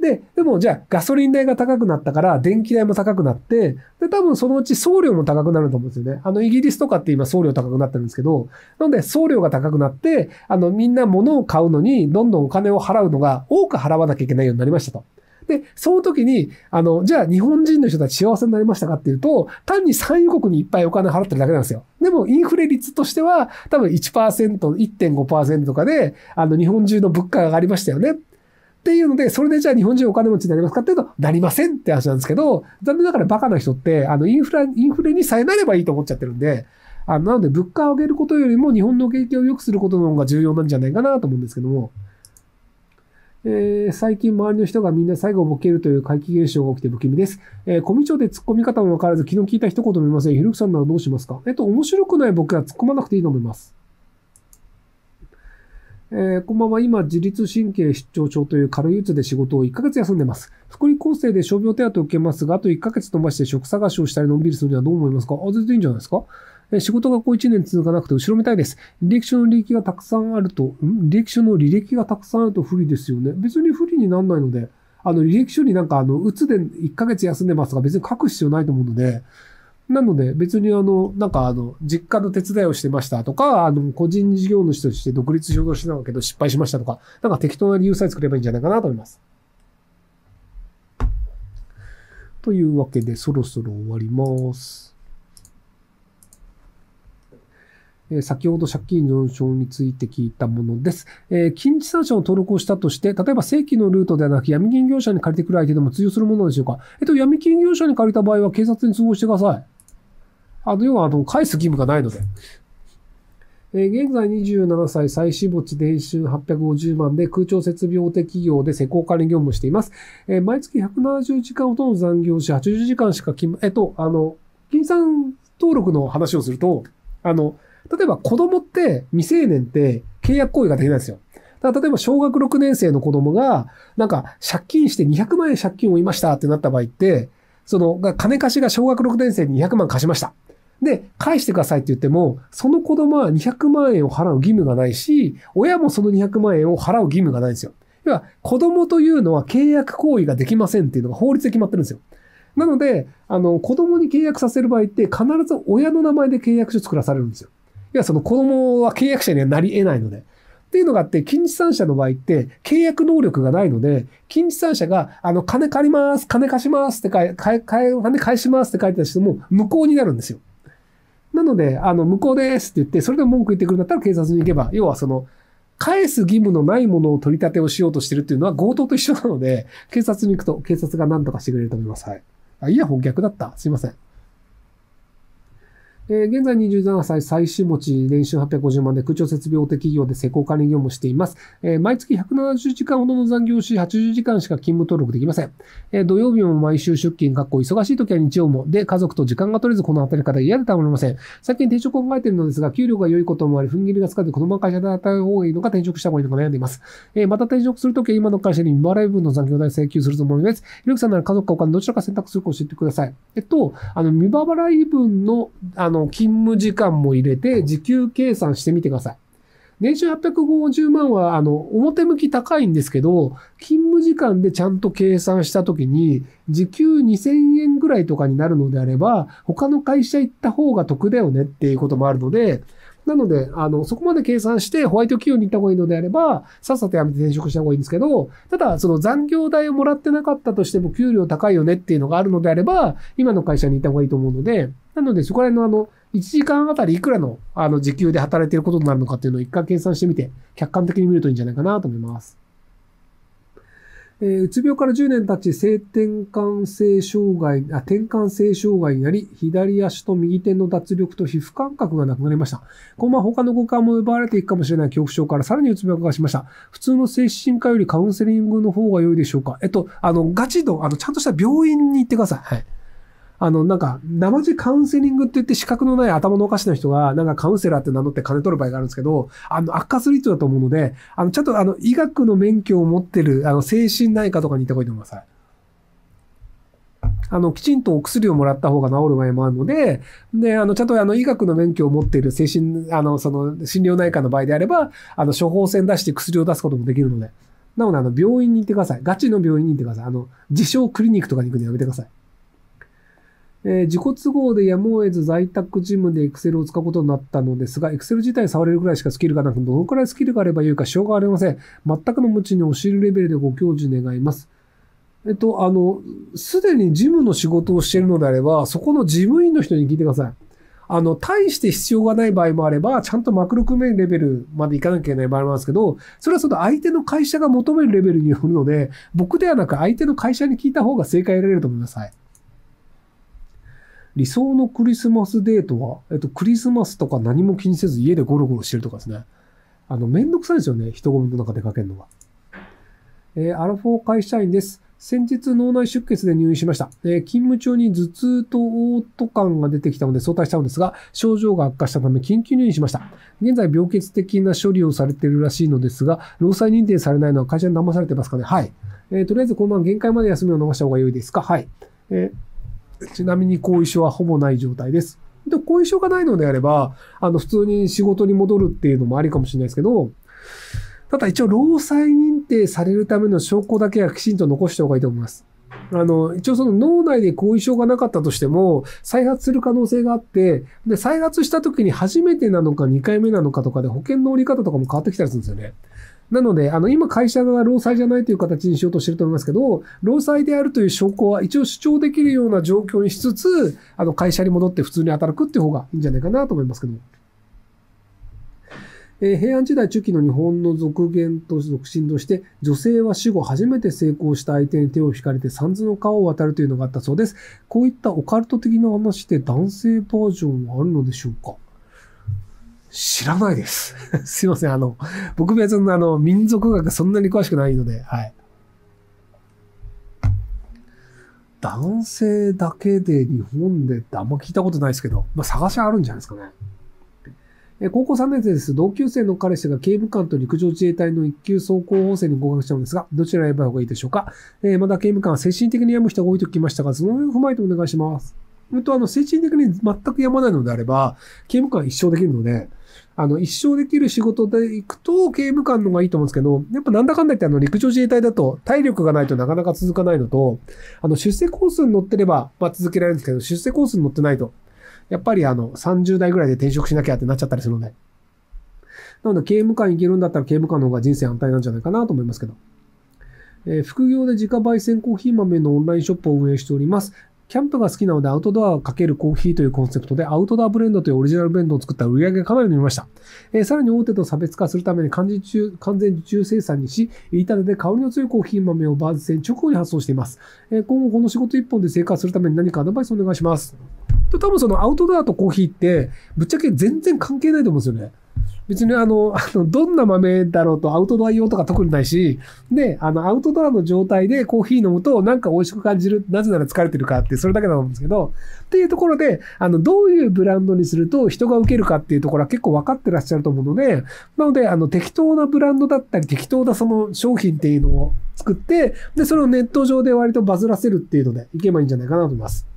で、でもじゃあガソリン代が高くなったから電気代も高くなって、で、多分そのうち送料も高くなると思うんですよね。あの、イギリスとかって今送料高くなってるんですけど、なので送料が高くなって、あの、みんな物を買うのにどんどんお金を払うのが多く払わなきゃいけないようになりましたと。で、その時に、あの、じゃあ日本人の人たち幸せになりましたかっていうと、単に産油国にいっぱいお金払ってるだけなんですよ。でも、インフレ率としては、多分1%、1.5%とかで、あの、日本中の物価が上がりましたよね。っていうので、それでじゃあ日本人お金持ちになりますかっていうと、なりませんって話なんですけど、残念ながらバカな人って、あの、インフラ、インフレにさえなればいいと思っちゃってるんで、あの、なので物価を上げることよりも日本の景気を良くすることの方が重要なんじゃないかなと思うんですけども。えー、最近周りの人がみんな最後をボケるという怪奇現象が起きて不気味です。えー、コミュ障で突っ込み方もわからず、昨日聞いた一言もいません。ひろきさんならどうしますかえっと、面白くない僕は突っ込まなくていいと思います。えー、こんばんは。今、自律神経失調症という軽い鬱で仕事を1ヶ月休んでます。福利厚生で傷病手当を受けますが、あと1ヶ月飛ばして職探しをしたりのんびりするにはどう思いますかあ、全然いいんじゃないですか仕事がこう1年続かなくて後ろめたいです。履歴書の履歴がたくさんあると、ん履歴書の履歴がたくさんあると不利ですよね。別に不利になんないので、あの、履歴書になんか、あの、うつで1ヶ月休んでますが別に書く必要ないと思うので、なので、別にあの、なんかあの、実家の手伝いをしてましたとか、あの、個人事業主として独立仕事してたけど失敗しましたとか、なんか適当な理由さえ作ればいいんじゃないかなと思います。というわけで、そろそろ終わります。え先ほど借金上昇について聞いたものです。え近地産者を登録をしたとして、例えば正規のルートではなく闇金業者に借りてくる相手でも通用するものでしょうかえっと、闇金業者に借りた場合は警察に通報してください。あの、要は、あの、返す義務がないので。え現在27歳、再死墓地、年収850万で空調設備大手企業で施工管理業務をしています。え毎月170時間ほどの残業し、80時間しか勤務、えっと、あの、金産登録の話をすると、あの、例えば子供って未成年って契約行為ができないんですよ。だから例えば小学6年生の子供が、なんか借金して200万円借金を負いましたってなった場合って、その、金貸しが小学6年生に200万貸しました。で、返してくださいって言っても、その子供は200万円を払う義務がないし、親もその200万円を払う義務がないんですよ。要は、子供というのは契約行為ができませんっていうのが法律で決まってるんですよ。なので、あの、子供に契約させる場合って、必ず親の名前で契約書作らされるんですよ。いや、その子供は契約者にはなり得ないので。っていうのがあって、金持産者の場合って、契約能力がないので、金持産者が、あの、金借ります、金貸しますって書い、金返しますって書いてた人も、無効になるんですよ。なので、あの、無効ですって言って、それでも文句言ってくるんだったら警察に行けば、要はその、返す義務のないものを取り立てをしようとしてるっていうのは強盗と一緒なので、警察に行くと警察が何とかしてくれると思います。はい。あ、いや、ン逆だった。すいません。えー、現在27歳、最終持ち、年収850万で空調設備大手企業で施工管理業務をしています。えー、毎月170時間ほどの残業し、80時間しか勤務登録できません。えー、土曜日も毎週出勤、学校忙しい時は日曜も、で、家族と時間が取れずこの働き方嫌でたまりません。最近転職を考えているのですが、給料が良いこともあり、踏ん切りがつかず、このまま会社で働く方がいいのか転職した方がいいのか悩んでいます。えー、また転職するときは今の会社に未払い分の残業代請求するつもりです。ひろきさんなら家族かお金どちらか選択するか教えてください。えっと、あの、未払い分の、あの、の、勤務時間も入れて、時給計算してみてください。年収850万は、あの、表向き高いんですけど、勤務時間でちゃんと計算したときに、時給2000円ぐらいとかになるのであれば、他の会社行った方が得だよねっていうこともあるので、なので、あの、そこまで計算してホワイト企業に行った方がいいのであれば、さっさと辞めて転職した方がいいんですけど、ただ、その残業代をもらってなかったとしても給料高いよねっていうのがあるのであれば、今の会社に行った方がいいと思うので、なので、そこら辺のあの、1時間あたりいくらの、あの、時給で働いていることになるのかっていうのを一回計算してみて、客観的に見るといいんじゃないかなと思います。えー、うつ病から10年経ち、性転換性障害、あ、転換性障害になり、左足と右手の脱力と皮膚感覚がなくなりました。このまま他の五感も奪われていくかもしれない恐怖症からさらにうつ病化がしました。普通の精神科よりカウンセリングの方が良いでしょうかえっと、あの、ガチの、あの、ちゃんとした病院に行ってください。はい。あの、なんか、生地カウンセリングって言って資格のない頭のおかしな人が、なんかカウンセラーって名乗って金取る場合があるんですけど、あの、悪化する人だと思うので、あの、ちゃんとあの、医学の免許を持ってる、あの、精神内科とかに行った方がいいと思います。いあの、きちんとお薬をもらった方が治る場合もあるので、で、あの、ちゃんとあの、医学の免許を持っている精神、あの、その、診療内科の場合であれば、あの、処方箋出して薬を出すこともできるので。なので、あの、病院に行ってください。ガチの病院に行ってください。あの、自称クリニックとかに行くのやめてください。えー、自己都合でやむを得ず在宅ジムで Excel を使うことになったのですが、Excel 自体触れるくらいしかスキルがなく、どのくらいスキルがあれば言いかしょうがありません。全くの無知に教えるレベルでご教授願います。えっと、あの、すでに事務の仕事をしているのであれば、そこの事務員の人に聞いてください。あの、大して必要がない場合もあれば、ちゃんとマクロ組レベルまで行かなきゃいけない場合もあるんですけど、それはその相手の会社が求めるレベルによるので、僕ではなく相手の会社に聞いた方が正解得られると思います。はい。理想のクリスマスデートは、えっと、クリスマスとか何も気にせず家でゴロゴロしてるとかですね。あの、めんどくさいですよね。人混みの中出かけるのは。えー、アラフォー会社員です。先日脳内出血で入院しました。えー、勤務中に頭痛と嘔吐感が出てきたので早退したのですが、症状が悪化したため緊急入院しました。現在病欠的な処理をされているらしいのですが、労災認定されないのは会社に騙されてますかねはい。えー、とりあえずこのまま限界まで休みを伸ばした方が良いですかはい。えーちなみに後遺症はほぼない状態です。で、後遺症がないのであれば、あの、普通に仕事に戻るっていうのもありかもしれないですけど、ただ一応、労災認定されるための証拠だけはきちんと残した方がいいと思います。あの、一応その脳内で後遺症がなかったとしても、再発する可能性があって、で、再発した時に初めてなのか2回目なのかとかで保険の折り方とかも変わってきたりするんですよね。なので、あの、今会社が労災じゃないという形にしようとしてると思いますけど、労災であるという証拠は一応主張できるような状況にしつつ、あの、会社に戻って普通に働くっていう方がいいんじゃないかなと思いますけどえ平安時代中期の日本の続言と続進として、女性は死後初めて成功した相手に手を引かれて三途の川を渡るというのがあったそうです。こういったオカルト的な話で男性バージョンはあるのでしょうか知らないです。(laughs) すいません。あの、僕別にあの、民族学そんなに詳しくないので、はい。男性だけで日本でってあんま聞いたことないですけど、まあ探しあるんじゃないですかね。え高校3年生です。同級生の彼氏が警務官と陸上自衛隊の一級走行補正に合格したのですが、どちらをやべば方がいいでしょうか、えー、まだ刑務官は精神的に病む人が多いと聞きましたが、その辺を踏まえてお願いします。えっと、あの、精神的に全く病まないのであれば、刑務官は一生できるので、あの、一生できる仕事で行くと、刑務官の方がいいと思うんですけど、やっぱなんだかんだ言って、あの、陸上自衛隊だと、体力がないとなかなか続かないのと、あの、出世コースに乗ってれば、まあ、続けられるんですけど、出世コースに乗ってないと、やっぱりあの、30代ぐらいで転職しなきゃってなっちゃったりするので。なので、刑務官行けるんだったら刑務官の方が人生安泰なんじゃないかなと思いますけど。えー、副業で自家焙煎コーヒー豆のオンラインショップを運営しております。キャンプが好きなのでアウトドアをかけるコーヒーというコンセプトでアウトドアブレンドというオリジナルブレンドを作った売り上げがかなり伸びました。えー、さらに大手と差別化するために完全中完全受注生産にし、言いたてで香りの強いコーヒー豆をバーズ戦直後に発送しています。えー、今後この仕事一本で生活するために何かアドバイスお願いします。と多分そのアウトドアとコーヒーって、ぶっちゃけ全然関係ないと思うんですよね。別にあの、(laughs) あの、どんな豆だろうとアウトドア用とか特にないし、で、あの、アウトドアの状態でコーヒー飲むとなんか美味しく感じる。なぜなら疲れてるかって、それだけなんですけど、っていうところで、あの、どういうブランドにすると人が受けるかっていうところは結構分かってらっしゃると思うので、なので、あの、適当なブランドだったり、適当なその商品っていうのを作って、で、それをネット上で割とバズらせるっていうのでいけばいいんじゃないかなと思います。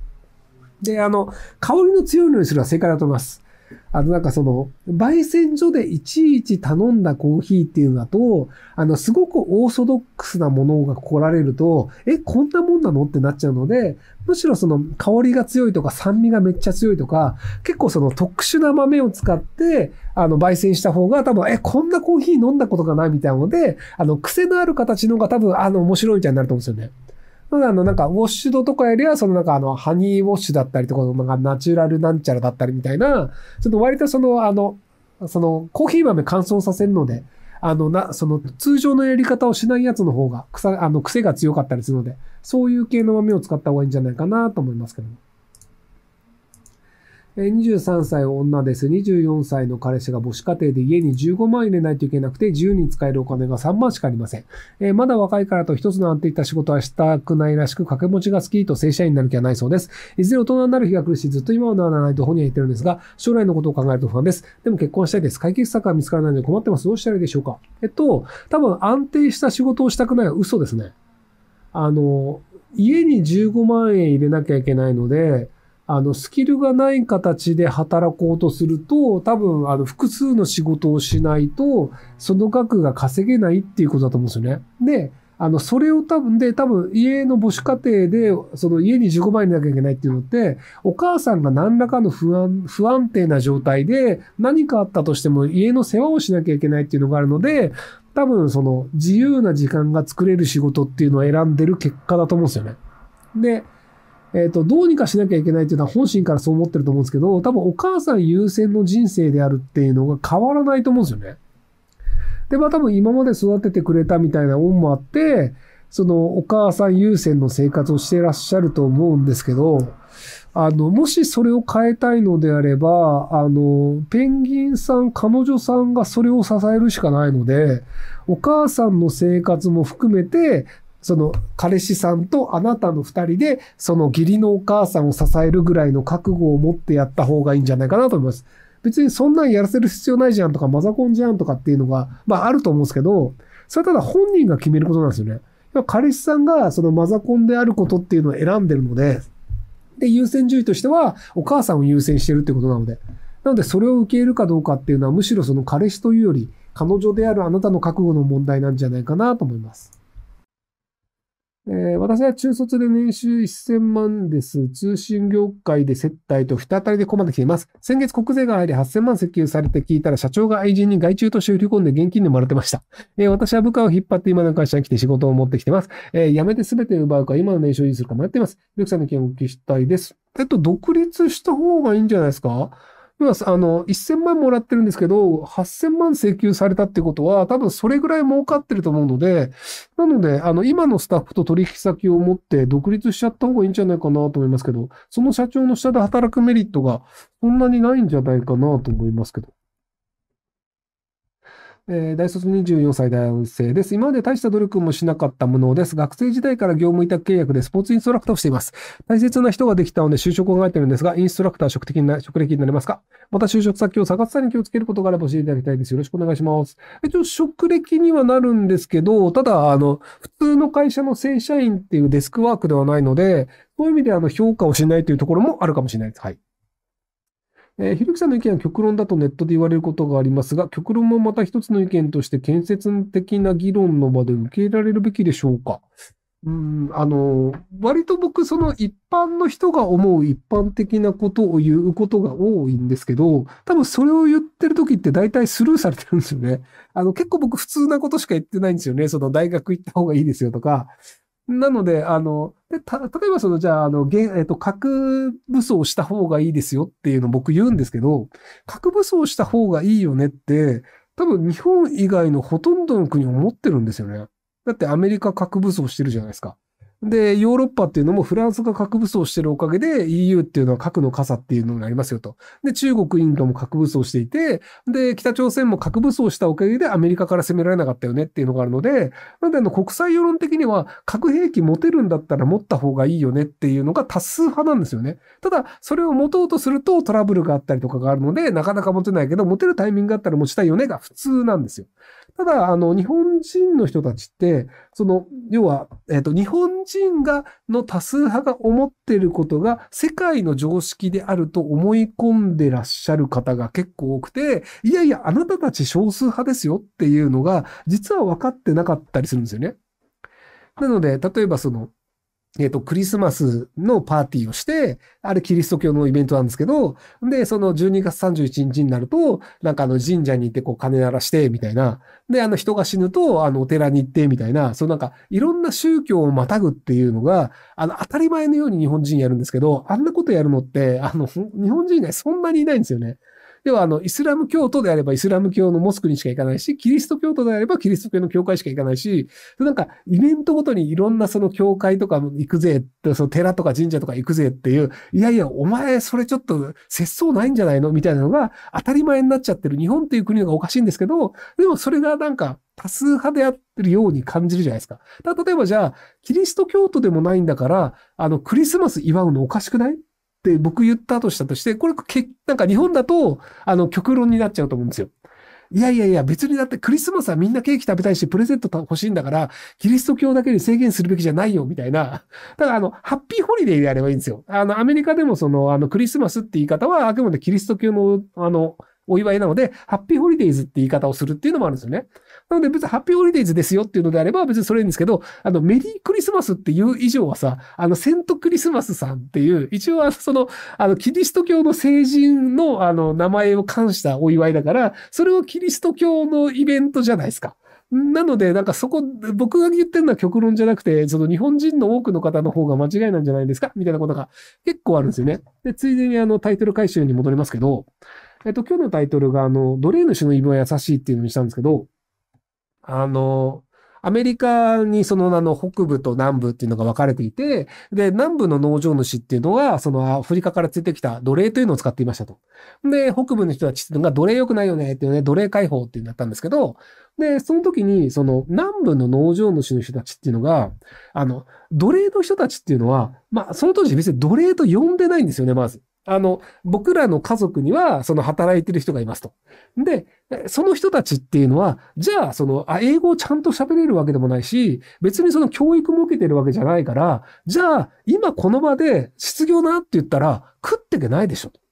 で、あの、香りの強いのにするは正解だと思います。あの、なんかその、焙煎所でいちいち頼んだコーヒーっていうのだと、あの、すごくオーソドックスなものが来られると、え、こんなもんなのってなっちゃうので、むしろその、香りが強いとか、酸味がめっちゃ強いとか、結構その特殊な豆を使って、あの、焙煎した方が多分、え、こんなコーヒー飲んだことがないみたいなので、あの、癖のある形の方が多分、あの、面白いみたいになると思うんですよね。ただあの、なんか、ウォッシュドとかよりは、そのなんかあの、ハニーウォッシュだったりとか、なんかナチュラルなんちゃらだったりみたいな、ちょっと割とその、あの、その、コーヒー豆乾燥させるので、あの、な、その、通常のやり方をしないやつの方が、くさ、あの、癖が強かったりするので、そういう系の豆を使った方がいいんじゃないかなと思いますけども。23歳女です。24歳の彼氏が母子家庭で家に15万入れないといけなくて、自由に使えるお金が3万しかありません。えー、まだ若いからと一つの安定した仕事はしたくないらしく、掛け持ちが好きと正社員になる気はないそうです。いずれ大人になる日が来るし、ずっと今はならないと本人は言ってるんですが、将来のことを考えると不安です。でも結婚したいです。解決策は見つからないので困ってます。どうしたらいいでしょうかえっと、多分安定した仕事をしたくないは嘘ですね。あの、家に15万円入れなきゃいけないので、あの、スキルがない形で働こうとすると、多分、あの、複数の仕事をしないと、その額が稼げないっていうことだと思うんですよね。で、あの、それを多分で、多分家の母子家庭で、その家に15万円なきゃいけないっていうのって、お母さんが何らかの不安、不安定な状態で、何かあったとしても家の世話をしなきゃいけないっていうのがあるので、多分その自由な時間が作れる仕事っていうのを選んでる結果だと思うんですよね。で、えっ、ー、と、どうにかしなきゃいけないっていうのは本心からそう思ってると思うんですけど、多分お母さん優先の人生であるっていうのが変わらないと思うんですよね。で、まあ多分今まで育ててくれたみたいな恩もあって、そのお母さん優先の生活をしていらっしゃると思うんですけど、あの、もしそれを変えたいのであれば、あの、ペンギンさん、彼女さんがそれを支えるしかないので、お母さんの生活も含めて、その彼氏さんとあなたの二人で、その義理のお母さんを支えるぐらいの覚悟を持ってやった方がいいんじゃないかなと思います。別にそんなんやらせる必要ないじゃんとか、マザコンじゃんとかっていうのが、まああると思うんですけど、それはただ本人が決めることなんですよね。彼氏さんがそのマザコンであることっていうのを選んでるので、で、優先順位としては、お母さんを優先してるってことなので。なので、それを受け入れるかどうかっていうのは、むしろその彼氏というより、彼女であるあなたの覚悟の問題なんじゃないかなと思います。えー、私は中卒で年収1000万です。通信業界で接待と二当たりで困ってきています。先月国税が入り8000万請求されて聞いたら社長が愛人に外注として売り込んで現金でもらってました。えー、私は部下を引っ張って今の会社に来て仕事を持ってきてます。えー、辞めて全て奪うか今の年収を維持するか迷っています。ルクさんの件をお聞きしたいです。えっと、独立した方がいいんじゃないですか今、あの、1000万もらってるんですけど、8000万請求されたってことは、多分それぐらい儲かってると思うので、なので、あの、今のスタッフと取引先を持って独立しちゃった方がいいんじゃないかなと思いますけど、その社長の下で働くメリットがそんなにないんじゃないかなと思いますけど。えー、大卒24歳男性です。今まで大した努力もしなかったものです。学生時代から業務委託契約でスポーツインストラクターをしています。大切な人ができたので就職を考えてるんですが、インストラクター職的な、職歴になりますかまた就職先を探す際に気をつけることがあれば教えていただきたいです。よろしくお願いします。一応、職歴にはなるんですけど、ただ、あの、普通の会社の正社員っていうデスクワークではないので、そういう意味であの、評価をしないというところもあるかもしれないです。はい。えー、ひろきさんの意見は極論だとネットで言われることがありますが、極論もまた一つの意見として建設的な議論の場で受け入れられるべきでしょうか。うん、あの、割と僕、その一般の人が思う一般的なことを言うことが多いんですけど、多分それを言ってる時って大体スルーされてるんですよね。あの、結構僕普通なことしか言ってないんですよね。その大学行った方がいいですよとか、なので、あの、でた例えばその、じゃあ、あの、えっと、核武装した方がいいですよっていうのを僕言うんですけど、核武装した方がいいよねって、多分日本以外のほとんどの国思ってるんですよね。だってアメリカ核武装してるじゃないですか。で、ヨーロッパっていうのもフランスが核武装してるおかげで EU っていうのは核の傘っていうのになりますよと。で、中国、インドも核武装していて、で、北朝鮮も核武装したおかげでアメリカから攻められなかったよねっていうのがあるので、なんであの国際世論的には核兵器持てるんだったら持った方がいいよねっていうのが多数派なんですよね。ただ、それを持とうとするとトラブルがあったりとかがあるので、なかなか持てないけど、持てるタイミングがあったら持ちたいよねが普通なんですよ。ただ、あの、日本人の人たちって、その、要は、えっ、ー、と、日本人が、の多数派が思ってることが、世界の常識であると思い込んでらっしゃる方が結構多くて、いやいや、あなたたち少数派ですよっていうのが、実は分かってなかったりするんですよね。なので、例えばその、えっ、と、クリスマスのパーティーをして、あれキリスト教のイベントなんですけど、で、その12月31日になると、なんかあの神社に行ってこう金鳴らして、みたいな。で、あの人が死ぬと、あのお寺に行って、みたいな。そのなんか、いろんな宗教をまたぐっていうのが、あの、当たり前のように日本人やるんですけど、あんなことやるのって、あの、日本人以外そんなにいないんですよね。要は、あの、イスラム教徒であればイスラム教のモスクにしか行かないし、キリスト教徒であればキリスト教の教会しか行かないし、なんか、イベントごとにいろんなその教会とか行くぜ、その寺とか神社とか行くぜっていう、いやいや、お前、それちょっと、節操ないんじゃないのみたいなのが当たり前になっちゃってる。日本っていう国がおかしいんですけど、でもそれがなんか、多数派であってるように感じるじゃないですか。だ例えばじゃあ、キリスト教徒でもないんだから、あの、クリスマス祝うのおかしくないって僕言ったとしたとして、これなんか日本だと、あの、極論になっちゃうと思うんですよ。いやいやいや、別にだってクリスマスはみんなケーキ食べたいし、プレゼント欲しいんだから、キリスト教だけに制限するべきじゃないよ、みたいな。ただ、あの、ハッピーホリデーでやればいいんですよ。あの、アメリカでもその、あの、クリスマスって言い方は、あくまでキリスト教の、あの、お祝いなので、ハッピーホリデーズって言い方をするっていうのもあるんですよね。なので別にハッピーホリデイズですよっていうのであれば別にそれいいんですけど、あのメリークリスマスっていう以上はさ、あのセントクリスマスさんっていう、一応その、あのキリスト教の聖人のあの名前を冠したお祝いだから、それをキリスト教のイベントじゃないですか。なので、なんかそこ、僕が言ってるのは極論じゃなくて、その日本人の多くの方の方が間違いなんじゃないですかみたいなことが結構あるんですよね。で、ついでにあのタイトル回収に戻りますけど、えっと、今日のタイトルがあの、奴隷主の言い分は優しいっていうのにしたんですけど、あの、アメリカにその名の北部と南部っていうのが分かれていて、で、南部の農場主っていうのは、そのアフリカから連れてきた奴隷というのを使っていましたと。で、北部の人たちっていうのが奴隷良くないよねっていうね、奴隷解放っていうのだったんですけど、で、その時に、その南部の農場主の人たちっていうのが、あの、奴隷の人たちっていうのは、まあ、その当時別に奴隷と呼んでないんですよね、まず。あの、僕らの家族には、その働いてる人がいますと。で、その人たちっていうのは、じゃあ、その、あ、英語をちゃんと喋れるわけでもないし、別にその教育も受けてるわけじゃないから、じゃあ、今この場で失業だなって言ったら、食ってけないでしょと。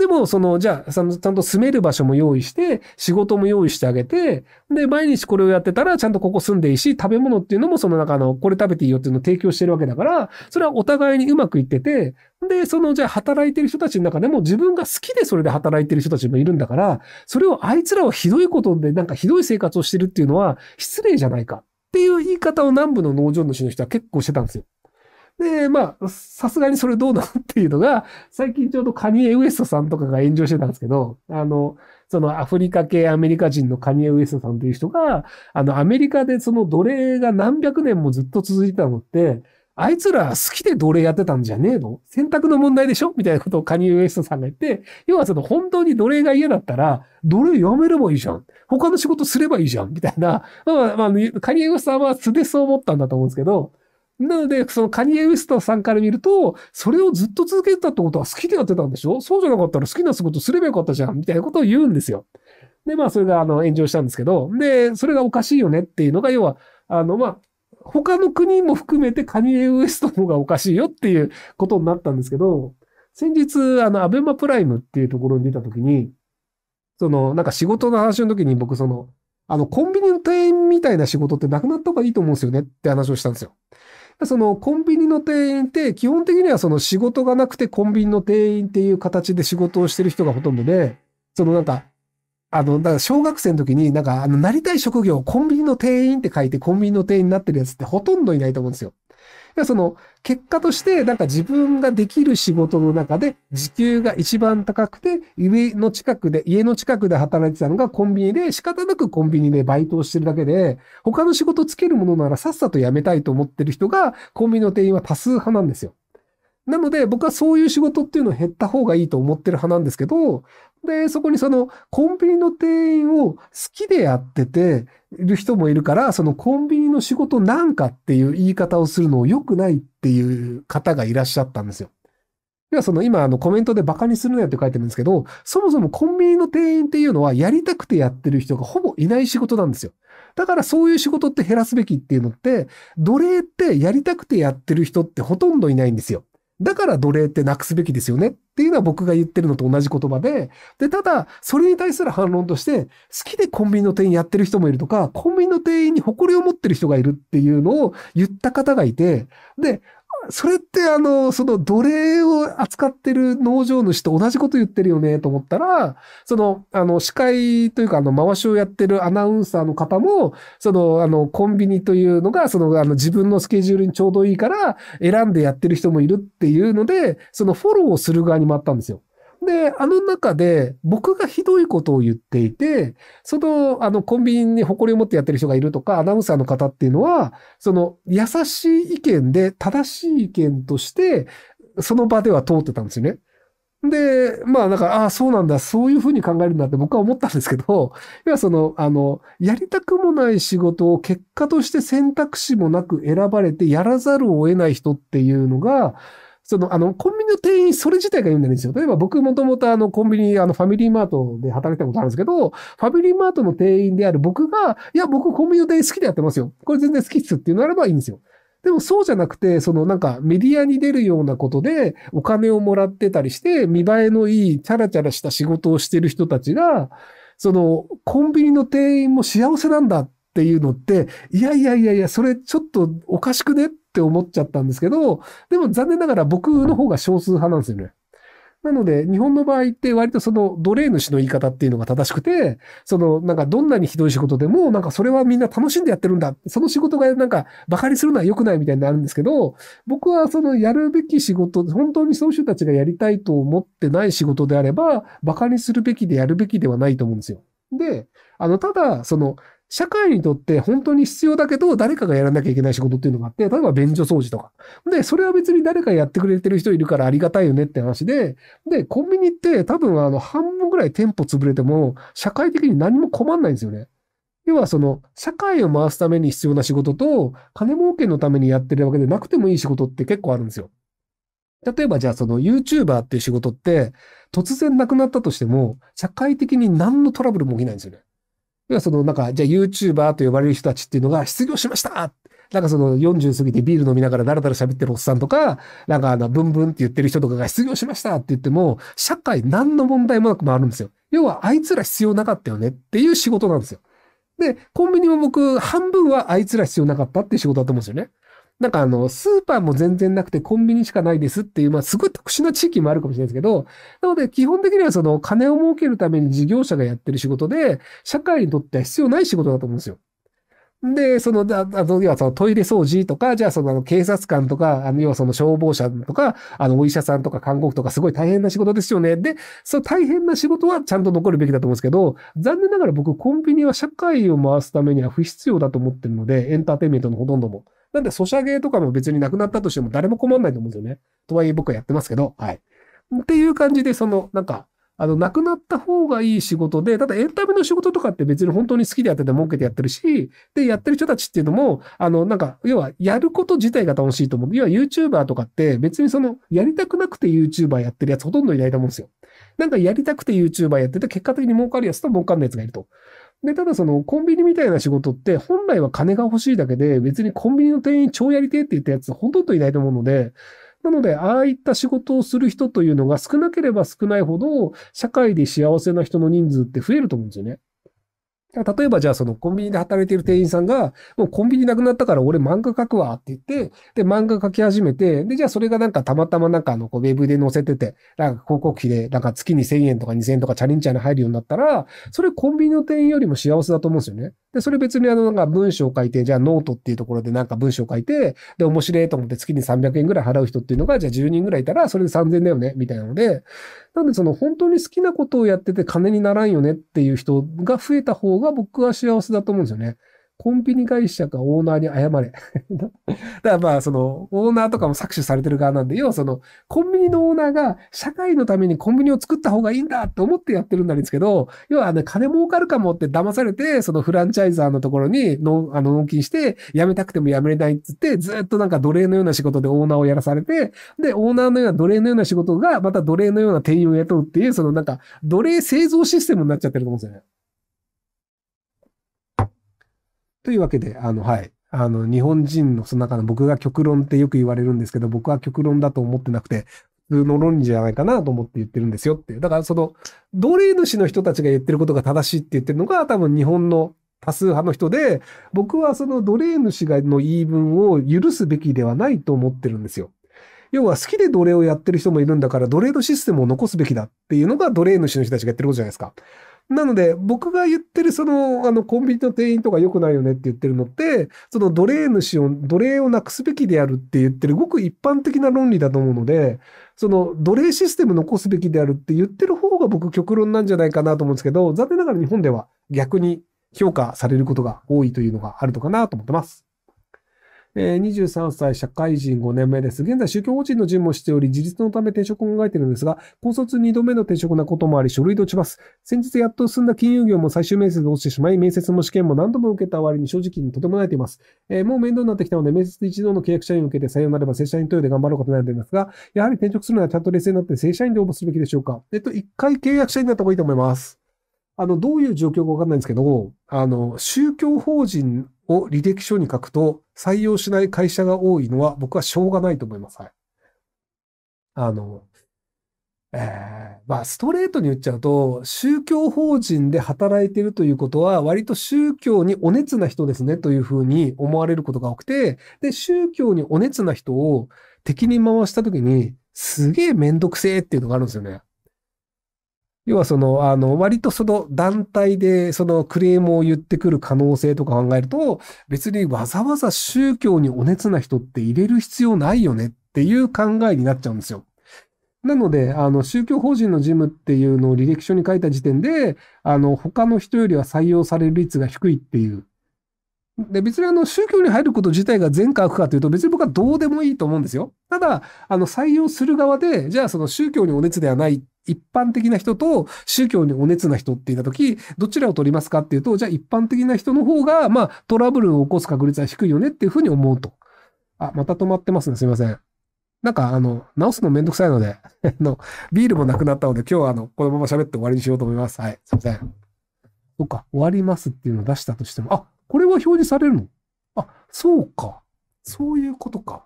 でも、その、じゃあ、ちゃんと住める場所も用意して、仕事も用意してあげて、で、毎日これをやってたら、ちゃんとここ住んでいいし、食べ物っていうのも、その中の、これ食べていいよっていうのを提供してるわけだから、それはお互いにうまくいってて、で、その、じゃあ働いてる人たちの中でも自分が好きでそれで働いてる人たちもいるんだから、それをあいつらはひどいことで、なんかひどい生活をしてるっていうのは失礼じゃないかっていう言い方を南部の農場主の人は結構してたんですよ。で、まあ、さすがにそれどうなのっていうのが、最近ちょうどカニエ・ウエストさんとかが炎上してたんですけど、あの、そのアフリカ系アメリカ人のカニエ・ウエストさんという人が、あの、アメリカでその奴隷が何百年もずっと続いてたのって、あいつら好きで奴隷やってたんじゃねえの選択の問題でしょみたいなことをカニエ・ウエストさんが言って、要はその本当に奴隷が嫌だったら、奴隷やめればいいじゃん。他の仕事すればいいじゃん。みたいな、まあ、まあ、カニエ・ウエストさんは素でそう思ったんだと思うんですけど、なので、そのカニエ・ウエストさんから見ると、それをずっと続けてたってことは好きでやってたんでしょそうじゃなかったら好きな仕事すればよかったじゃんみたいなことを言うんですよ。で、まあ、それが、あの、炎上したんですけど、で、それがおかしいよねっていうのが、要は、あの、まあ、他の国も含めてカニエ・ウエストの方がおかしいよっていうことになったんですけど、先日、あの、アベマプライムっていうところに出たときに、その、なんか仕事の話の時に僕、その、あの、コンビニの店員みたいな仕事ってなくなった方がいいと思うんですよねって話をしたんですよ。そのコンビニの店員って、基本的にはその仕事がなくてコンビニの店員っていう形で仕事をしてる人がほとんどで、そのなんか、あの、だから小学生の時になんか、あの、なりたい職業、コンビニの店員って書いてコンビニの店員になってるやつってほとんどいないと思うんですよ。その、結果として、なんか自分ができる仕事の中で、時給が一番高くて、家の近くで、家の近くで働いてたのがコンビニで、仕方なくコンビニでバイトをしてるだけで、他の仕事つけるものならさっさと辞めたいと思ってる人が、コンビニの店員は多数派なんですよ。なので、僕はそういう仕事っていうのを減った方がいいと思ってる派なんですけど、で、そこにそのコンビニの店員を好きでやってている人もいるから、そのコンビニの仕事なんかっていう言い方をするのを良くないっていう方がいらっしゃったんですよ。ではその今あのコメントでバカにするなよって書いてるんですけど、そもそもコンビニの店員っていうのはやりたくてやってる人がほぼいない仕事なんですよ。だからそういう仕事って減らすべきっていうのって、奴隷ってやりたくてやってる人ってほとんどいないんですよ。だから奴隷ってなくすべきですよねっていうのは僕が言ってるのと同じ言葉で、で、ただ、それに対する反論として、好きでコンビニの店員やってる人もいるとか、コンビニの店員に誇りを持ってる人がいるっていうのを言った方がいて、で、それってあの、その奴隷を扱ってる農場主と同じこと言ってるよねと思ったら、その、あの、司会というかあの、回しをやってるアナウンサーの方も、その、あの、コンビニというのが、その、あの、自分のスケジュールにちょうどいいから、選んでやってる人もいるっていうので、そのフォローをする側に回ったんですよ。で、あの中で僕がひどいことを言っていて、その、あの、コンビニに誇りを持ってやってる人がいるとか、アナウンサーの方っていうのは、その、優しい意見で、正しい意見として、その場では通ってたんですよね。で、まあなんか、ああ、そうなんだ、そういうふうに考えるんだって僕は思ったんですけど、要はその、あの、やりたくもない仕事を結果として選択肢もなく選ばれてやらざるを得ない人っていうのが、その、あの、コンビニの店員、それ自体がでるんですよ。例えば僕もともとあの、コンビニ、あの、ファミリーマートで働いたことあるんですけど、ファミリーマートの店員である僕が、いや、僕コンビニの店員好きでやってますよ。これ全然好きっすっていうのあればいいんですよ。でもそうじゃなくて、そのなんかメディアに出るようなことでお金をもらってたりして、見栄えのいいチャラチャラした仕事をしてる人たちが、そのコンビニの店員も幸せなんだっていうのって、いやいやいやいや、それちょっとおかしくねって思っちゃったんですけど、でも残念ながら僕の方が少数派なんですよね。なので、日本の場合って割とその奴隷主の言い方っていうのが正しくて、そのなんかどんなにひどい仕事でもなんかそれはみんな楽しんでやってるんだ。その仕事がなんか馬鹿にするのは良くないみたいになるんですけど、僕はそのやるべき仕事、本当にその人たちがやりたいと思ってない仕事であれば、馬鹿にするべきでやるべきではないと思うんですよ。で、あの、ただ、その、社会にとって本当に必要だけど、誰かがやらなきゃいけない仕事っていうのがあって、例えば便所掃除とか。で、それは別に誰かやってくれてる人いるからありがたいよねって話で、で、コンビニって多分あの、半分ぐらい店舗潰れても、社会的に何も困んないんですよね。要はその、社会を回すために必要な仕事と、金儲けのためにやってるわけでなくてもいい仕事って結構あるんですよ。例えばじゃあその YouTuber っていう仕事って、突然なくなったとしても、社会的に何のトラブルも起きないんですよね。要はそのなんか、じゃあ YouTuber と呼ばれる人たちっていうのが失業しましたなんかその40過ぎてビール飲みながらだらだら喋ってるおっさんとか、なんかあの、ブンブンって言ってる人とかが失業しましたって言っても、社会何の問題もなく回るんですよ。要はあいつら必要なかったよねっていう仕事なんですよ。で、コンビニも僕、半分はあいつら必要なかったっていう仕事だと思うんですよね。なんかあの、スーパーも全然なくてコンビニしかないですっていう、まあすごい特殊な地域もあるかもしれないですけど、なので基本的にはその金を儲けるために事業者がやってる仕事で、社会にとっては必要ない仕事だと思うんですよ。で、その、あの、要はそのトイレ掃除とか、じゃあそのあの警察官とか、あの、要はその消防車とか、あの、お医者さんとか看護婦とか、すごい大変な仕事ですよね。で、その大変な仕事はちゃんと残るべきだと思うんですけど、残念ながら僕、コンビニは社会を回すためには不必要だと思ってるので、エンターテインメントのほとんども。なんで、ソシャゲとかも別になくなったとしても誰も困んないと思うんですよね。とはいえ僕はやってますけど、はい。っていう感じで、その、なんか、あの、なくなった方がいい仕事で、ただエンタメの仕事とかって別に本当に好きでやってて、儲けてやってるし、で、やってる人たちっていうのも、あの、なんか、要は、やること自体が楽しいと思う。要は YouTuber とかって別にその、やりたくなくて YouTuber やってるやつほとんどいないと思うんですよ。なんかやりたくて YouTuber やってて、結果的に儲かるやつと儲かんないやつがいると。で、ただそのコンビニみたいな仕事って本来は金が欲しいだけで別にコンビニの店員超やりてえって言ったやつほとんどいないと思うので、なので、ああいった仕事をする人というのが少なければ少ないほど、社会で幸せな人の人数って増えると思うんですよね。例えばじゃあそのコンビニで働いている店員さんが、もうコンビニなくなったから俺漫画描くわって言って、で漫画描き始めて、でじゃあそれがなんかたまたまなんかあのウェブで載せてて、なんか広告費でなんか月に1000円とか2000円とかチャリンチャーに入るようになったら、それコンビニの店員よりも幸せだと思うんですよね。で、それ別にあの、なんか文章を書いて、じゃあノートっていうところでなんか文章を書いて、で、面白いと思って月に300円ぐらい払う人っていうのが、じゃあ10人ぐらいいたら、それで3000円だよね、みたいなので、なんでその本当に好きなことをやってて金にならんよねっていう人が増えた方が僕は幸せだと思うんですよね。コンビニ会社かオーナーに謝れ (laughs) だからまあ、その、オーナーとかも搾取されてる側なんで、要はその、コンビニのオーナーが社会のためにコンビニを作った方がいいんだって思ってやってるんですけど、要はね、金儲かるかもって騙されて、そのフランチャイザーのところにの、あの、納金して、辞めたくても辞めれないっつって、ずっとなんか奴隷のような仕事でオーナーをやらされて、で、オーナーのような奴隷のような仕事が、また奴隷のような店員を雇うっていう、そのなんか、奴隷製造システムになっちゃってると思うんですよね。というわけで、あの、はい。あの、日本人のその中の僕が極論ってよく言われるんですけど、僕は極論だと思ってなくて、普通の論理じゃないかなと思って言ってるんですよっていう。だからその、奴隷主の人たちが言ってることが正しいって言ってるのが多分日本の多数派の人で、僕はその奴隷主がの言い分を許すべきではないと思ってるんですよ。要は好きで奴隷をやってる人もいるんだから、奴隷のシステムを残すべきだっていうのが奴隷主の人たちがやってることじゃないですか。なので、僕が言ってる、その、あの、コンビニの店員とか良くないよねって言ってるのって、その奴隷主を、奴隷をなくすべきであるって言ってる、ごく一般的な論理だと思うので、その、奴隷システム残すべきであるって言ってる方が僕極論なんじゃないかなと思うんですけど、残念ながら日本では逆に評価されることが多いというのがあるのかなと思ってます。え23歳、社会人5年目です。現在、宗教法人の事務をしており、自立のため転職を考えているんですが、高卒2度目の転職なこともあり、書類で落ちます。先日やっと進んだ金融業も最終面接で落ちてしまい、面接も試験も何度も受けた割に正直にとても慣れています。えー、もう面倒になってきたので、面接で一度の契約社員を受けて採用なれば正社員投いで頑張ることになるんですが、やはり転職するのはちゃんと冷静になって正社員で応募すべきでしょうか。えっと、一回契約社員になった方がいいと思います。あの、どういう状況かわかんないんですけど、あの、宗教法人を履歴書に書くと、採用しない会社が多いのは僕はしょうがないと思います。はい。あの、えー、まあ、ストレートに言っちゃうと、宗教法人で働いてるということは、割と宗教にお熱な人ですねというふうに思われることが多くて、で、宗教にお熱な人を敵に回したときに、すげえめんどくせえっていうのがあるんですよね。要はその、あの、割とその団体でそのクレームを言ってくる可能性とか考えると、別にわざわざ宗教にお熱な人って入れる必要ないよねっていう考えになっちゃうんですよ。なので、あの、宗教法人の事務っていうのを履歴書に書いた時点で、あの、他の人よりは採用される率が低いっていう。で、別にあの、宗教に入ること自体が善か悪かというと、別に僕はどうでもいいと思うんですよ。ただ、あの、採用する側で、じゃあその宗教にお熱ではないっ一般的な人と宗教にお熱な人っていった時、どちらを取りますかっていうと、じゃあ一般的な人の方が、まあ、トラブルを起こす確率は低いよねっていうふうに思うと。あ、また止まってますね。すいません。なんか、あの、直すのめんどくさいので、(laughs) の、ビールもなくなったので、今日はあの、このまま喋って終わりにしようと思います。はい、すいません。そっか、終わりますっていうのを出したとしても、あ、これは表示されるのあ、そうか。そういうことか。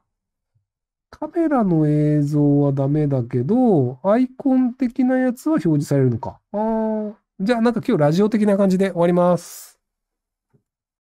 カメラの映像はダメだけど、アイコン的なやつは表示されるのか。ああ。じゃあなんか今日ラジオ的な感じで終わります。